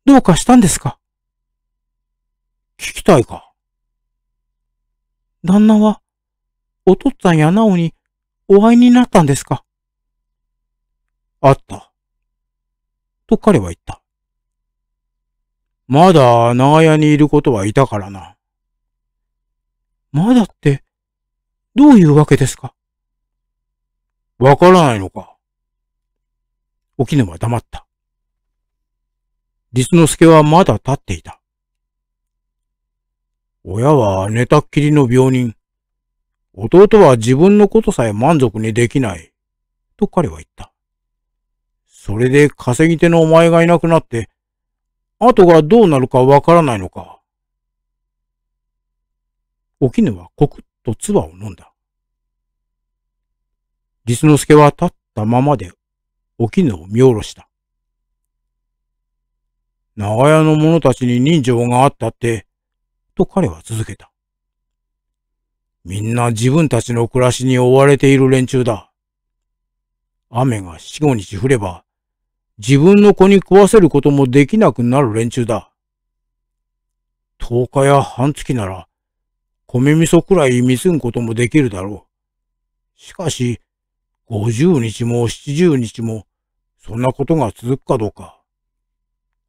どうかしたんですか聞きたいか旦那はお父っつぁんやなおにお会いになったんですかあった。と彼は言った。まだ長屋にいることはいたからな。まだって、どういうわけですかわからないのか。き絹は黙った。律之助はまだ立っていた。親は寝たっきりの病人。弟は自分のことさえ満足にできない。と彼は言った。それで稼ぎ手のお前がいなくなって、後がどうなるかわからないのか。おぬはコクッと唾を飲んだ。リ之助は立ったままでおぬを見下ろした。長屋の者たちに人情があったって、と彼は続けた。みんな自分たちの暮らしに追われている連中だ。雨が四五日降れば、自分の子に食わせることもできなくなる連中だ。10日や半月なら、米味噌くらい見せんこともできるだろう。しかし、50日も70日も、そんなことが続くかどうか、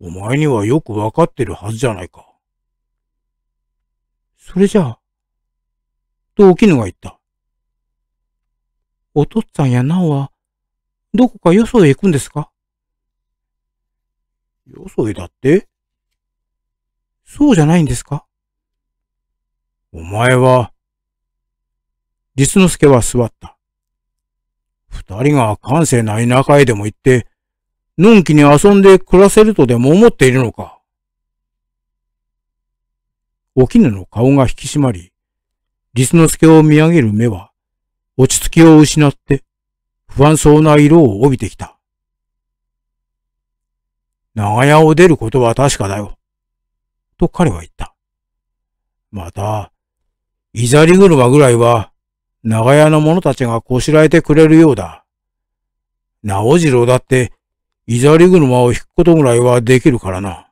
お前にはよくわかってるはずじゃないか。それじゃあ、とおぬが言った。お父っつぁんやなおは、どこかよそへ行くんですかよ、そいだって。そうじゃないんですかお前は、律之助は座った。二人が感性ない中へでも行って、のんきに遊んで暮らせるとでも思っているのか。お絹の顔が引き締まり、律之助を見上げる目は、落ち着きを失って、不安そうな色を帯びてきた。長屋を出ることは確かだよ。と彼は言った。また、いざり車ぐらいは、長屋の者たちがこしらえてくれるようだ。直次郎だって、いざり車を引くことぐらいはできるからな。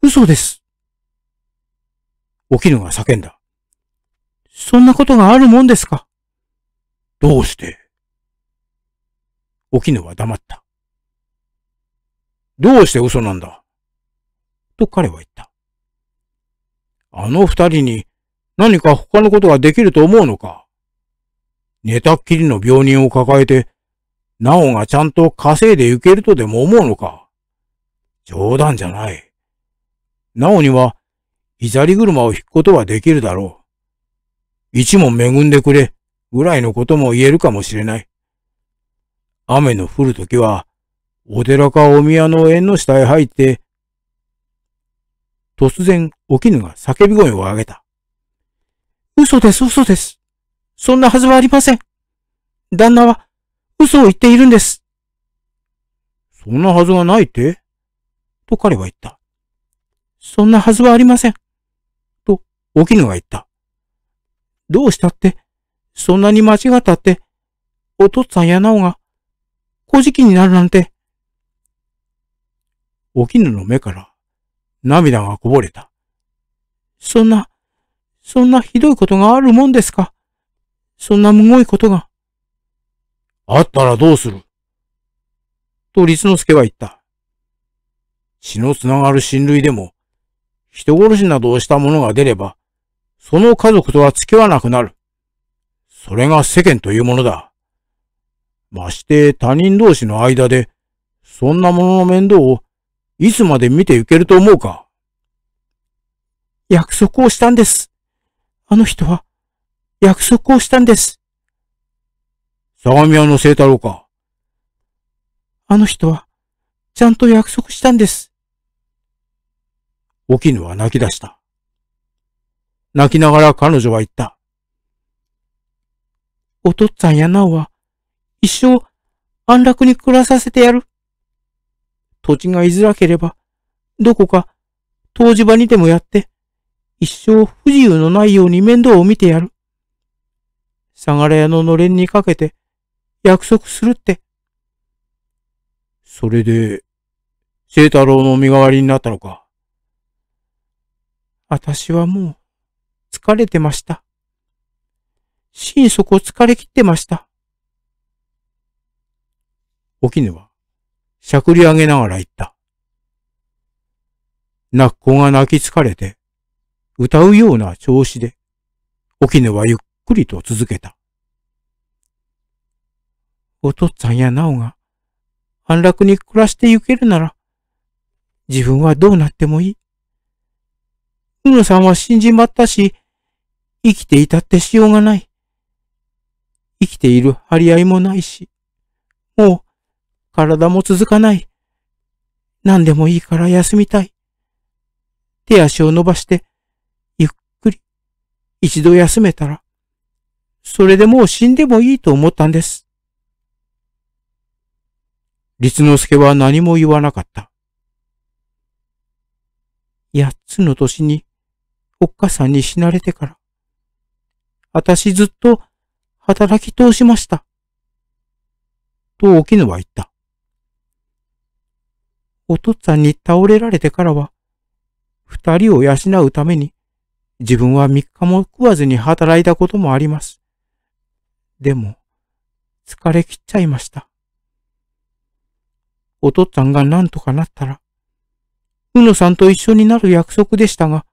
嘘です。おきぬが叫んだ。そんなことがあるもんですかどうしておきぬは黙った。どうして嘘なんだと彼は言った。あの二人に何か他のことができると思うのか寝たっきりの病人を抱えて、なおがちゃんと稼いで行けるとでも思うのか冗談じゃない。なおには、いざり車を引くことはできるだろう。一問恵んでくれ、ぐらいのことも言えるかもしれない。雨の降るときは、お寺かお宮の縁の下へ入って、突然、お絹が叫び声を上げた。嘘です、嘘です。そんなはずはありません。旦那は、嘘を言っているんです。そんなはずがないってと彼は言った。そんなはずはありません。と、お絹が言った。どうしたって、そんなに間違ったって、お父っつぁんやなおが、小じきになるなんて。お絹の目から涙がこぼれた。そんな、そんなひどいことがあるもんですかそんなむごいことが。あったらどうすると律之助は言った。血のつながる親類でも、人殺しなどをした者が出れば、その家族とは付き合わなくなる。それが世間というものだ。まして他人同士の間で、そんなものの面倒をいつまで見ていけると思うか約束をしたんです。あの人は、約束をしたんです。相模屋の聖太郎か。あの人は、ちゃんと約束したんです。おぬは泣き出した。泣きながら彼女は言った。お父っつぁんやなおは、一生安楽に暮らさせてやる。土地が居づらければ、どこか、湯治場にでもやって、一生不自由のないように面倒を見てやる。相良屋ののれんにかけて、約束するって。それで、聖太郎の身代わりになったのか。私はもう、疲れてました。心底疲れきってました。おねは、しゃくり上げながら言った。泣く子が泣き疲れて、歌うような調子で、沖根はゆっくりと続けた。お父っつぁんやなおが、安楽に暮らしてゆけるなら、自分はどうなってもいい。うぬさんは死んじまったし、生きていたってしようがない。生きている張り合いもないし、もう体も続かない。何でもいいから休みたい。手足を伸ばして、ゆっくり、一度休めたら、それでもう死んでもいいと思ったんです。律之助は何も言わなかった。八つの年に、おっかさんに死なれてから、私ずっと働き通しました。と沖野は言った。お父っつぁんに倒れられてからは、二人を養うために、自分は三日も食わずに働いたこともあります。でも、疲れきっちゃいました。お父っつぁんが何とかなったら、うのさんと一緒になる約束でしたが、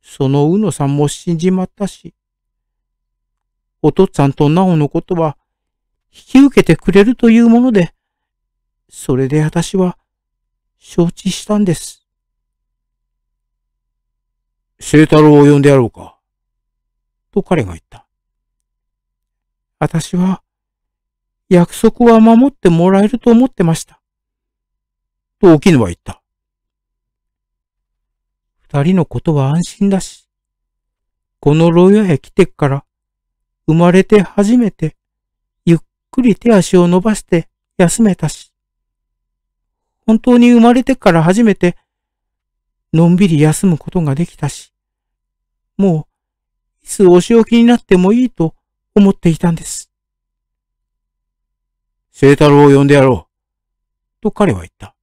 そのうのさんも死んじまったし、お父っつぁんとなおのことは引き受けてくれるというもので、それで私は承知したんです。聖太郎を呼んでやろうか。と彼が言った。私は、約束は守ってもらえると思ってました。と沖野は言った。二人のことは安心だし、この牢屋へ来てから、生まれて初めて、ゆっくり手足を伸ばして休めたし、本当に生まれてから初めて、のんびり休むことができたし、もう、いつお仕置きになってもいいと思っていたんです。聖太郎を呼んでやろう。と彼は言った。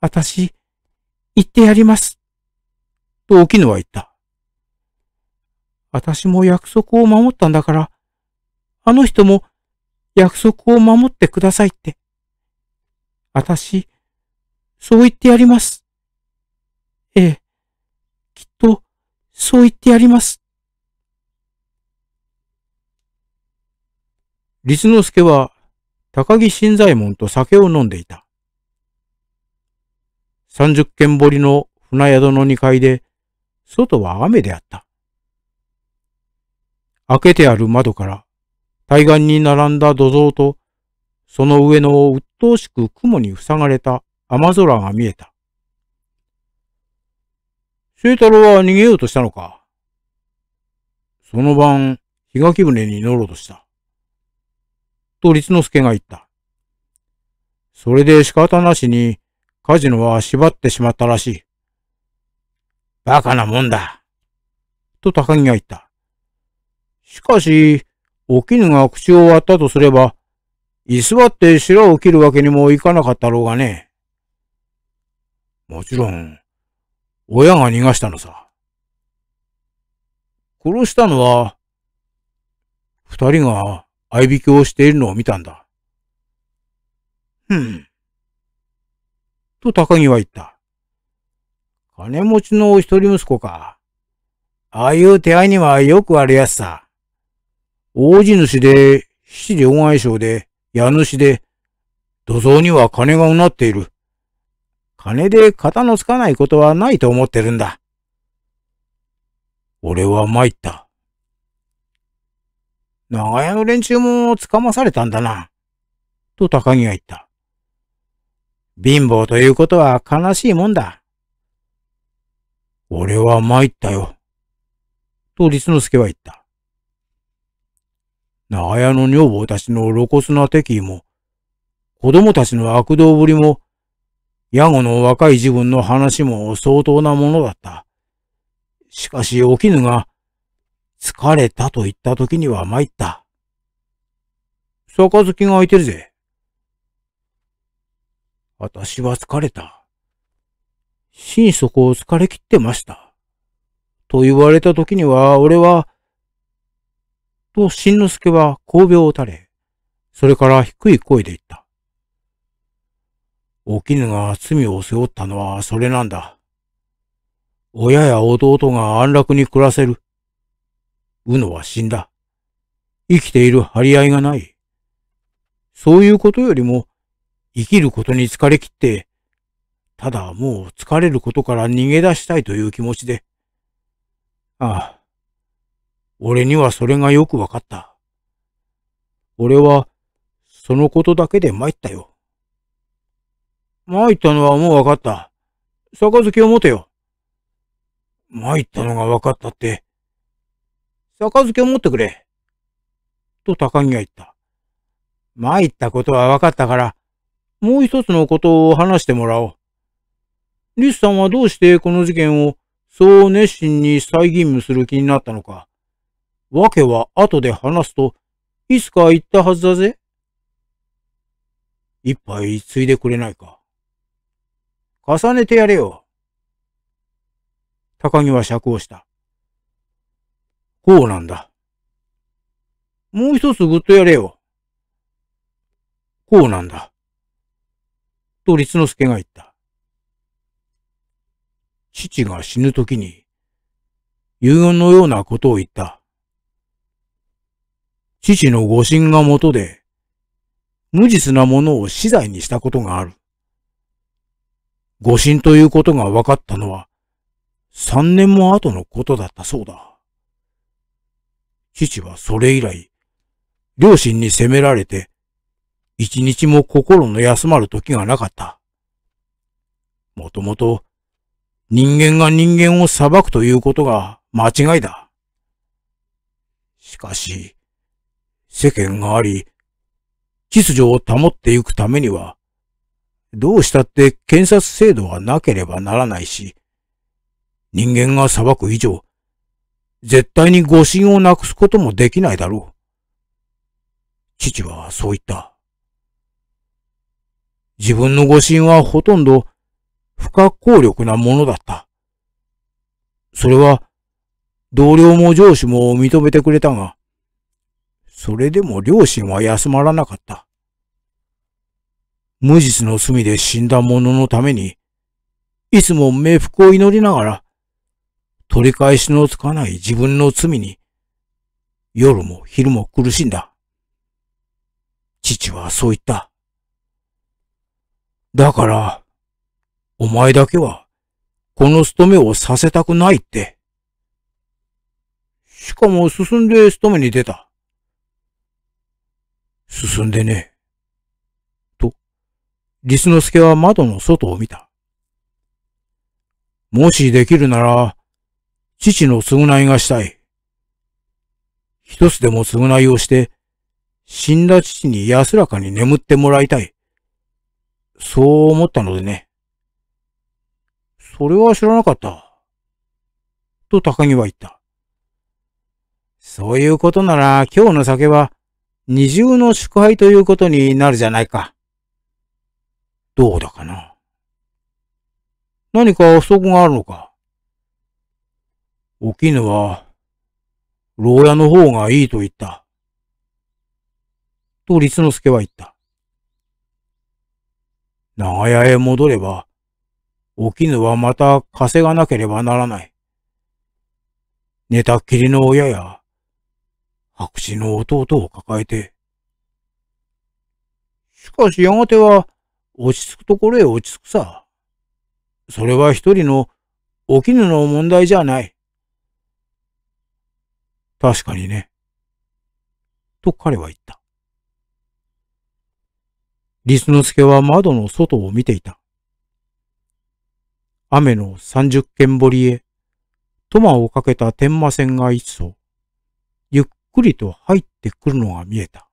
私、行ってやります。と沖野は言った。私も約束を守ったんだから、あの人も約束を守ってくださいって。私、そう言ってやります。ええ、きっと、そう言ってやります。律之助は、高木新左衛門と酒を飲んでいた。三十軒堀の船宿の二階で、外は雨であった。開けてある窓から、対岸に並んだ土蔵とその上の鬱陶しく雲に塞がれた雨空が見えた。聖太郎は逃げようとしたのかその晩、日垣船に乗ろうとした。と律之助が言った。それで仕方なしに、カジノは縛ってしまったらしい。バカなもんだ。と高木が言った。しかし、お絹が口を割ったとすれば、居座って白を切るわけにもいかなかったろうがね。もちろん、親が逃がしたのさ。殺したのは、二人が相引きをしているのを見たんだ。ふ、んと高木は言った。金持ちの一人息子か。ああいう手合いにはよくあるやつさ。大地主で七両替商で、家主で、土蔵には金がうなっている。金で型のつかないことはないと思ってるんだ。俺は参った。長屋の連中もつかまされたんだな。と高木は言った。貧乏ということは悲しいもんだ。俺は参ったよ。と律之助は言った。長屋の女房たちの露骨な敵意も、子供たちの悪道ぶりも、矢後の若い自分の話も相当なものだった。しかし、おぬが、疲れたと言った時には参った。杯が空いてるぜ。私は疲れた。心底を疲れ切ってました。と言われた時には、俺は、と新之助は孔病を垂れ、それから低い声で言った。お絹が罪を背負ったのはそれなんだ。親や弟が安楽に暮らせる。うのは死んだ。生きている張り合いがない。そういうことよりも、生きることに疲れきって、ただもう疲れることから逃げ出したいという気持ちで。ああ、俺にはそれがよくわかった。俺は、そのことだけで参ったよ。参ったのはもうわかった。杯を持てよ。参ったのがわかったって。杯を持ってくれ。と高木が言った。参ったことは分かったから、もう一つのことを話してもらおう。リスさんはどうしてこの事件をそう熱心に再吟務する気になったのか。わけは後で話すと、いつか言ったはずだぜ。一杯継いでくれないか。重ねてやれよ。高木は釈をした。こうなんだ。もう一つぐっとやれよ。こうなんだ。と律之助が言った。父が死ぬ時に、遺言のようなことを言った。父の誤信がもとで、無実なものを死罪にしたことがある。誤信ということが分かったのは、三年も後のことだったそうだ。父はそれ以来、両親に責められて、一日も心の休まる時がなかった。もともと、人間が人間を裁くということが間違いだ。しかし、世間があり、秩序を保っていくためには、どうしたって検察制度はなければならないし、人間が裁く以上、絶対に誤信をなくすこともできないだろう。父はそう言った。自分の誤信はほとんど不可抗力なものだった。それは同僚も上司も認めてくれたが、それでも両親は休まらなかった。無実の罪で死んだ者のために、いつも冥福を祈りながら、取り返しのつかない自分の罪に、夜も昼も苦しんだ。父はそう言った。だから、お前だけは、この勤めをさせたくないって。しかも進んで勤めに出た。進んでねえ。と、リスノスケは窓の外を見た。もしできるなら、父の償いがしたい。一つでも償いをして、死んだ父に安らかに眠ってもらいたい。そう思ったのでね。それは知らなかった。と高木は言った。そういうことなら今日の酒は二重の祝杯ということになるじゃないか。どうだかな。何か不足があるのか。お絹は、牢屋の方がいいと言った。と、律之助は言った。長屋へ戻れば、お絹はまた稼がなければならない。寝たきりの親や、白紙の弟を抱えて。しかしやがては、落ち着くところへ落ち着くさ。それは一人のお絹の問題じゃない。確かにね。と彼は言った。リスノスケは窓の外を見ていた。雨の三十軒堀へ、トマをかけた天馬線が一層、くりと入ってくるのが見えた。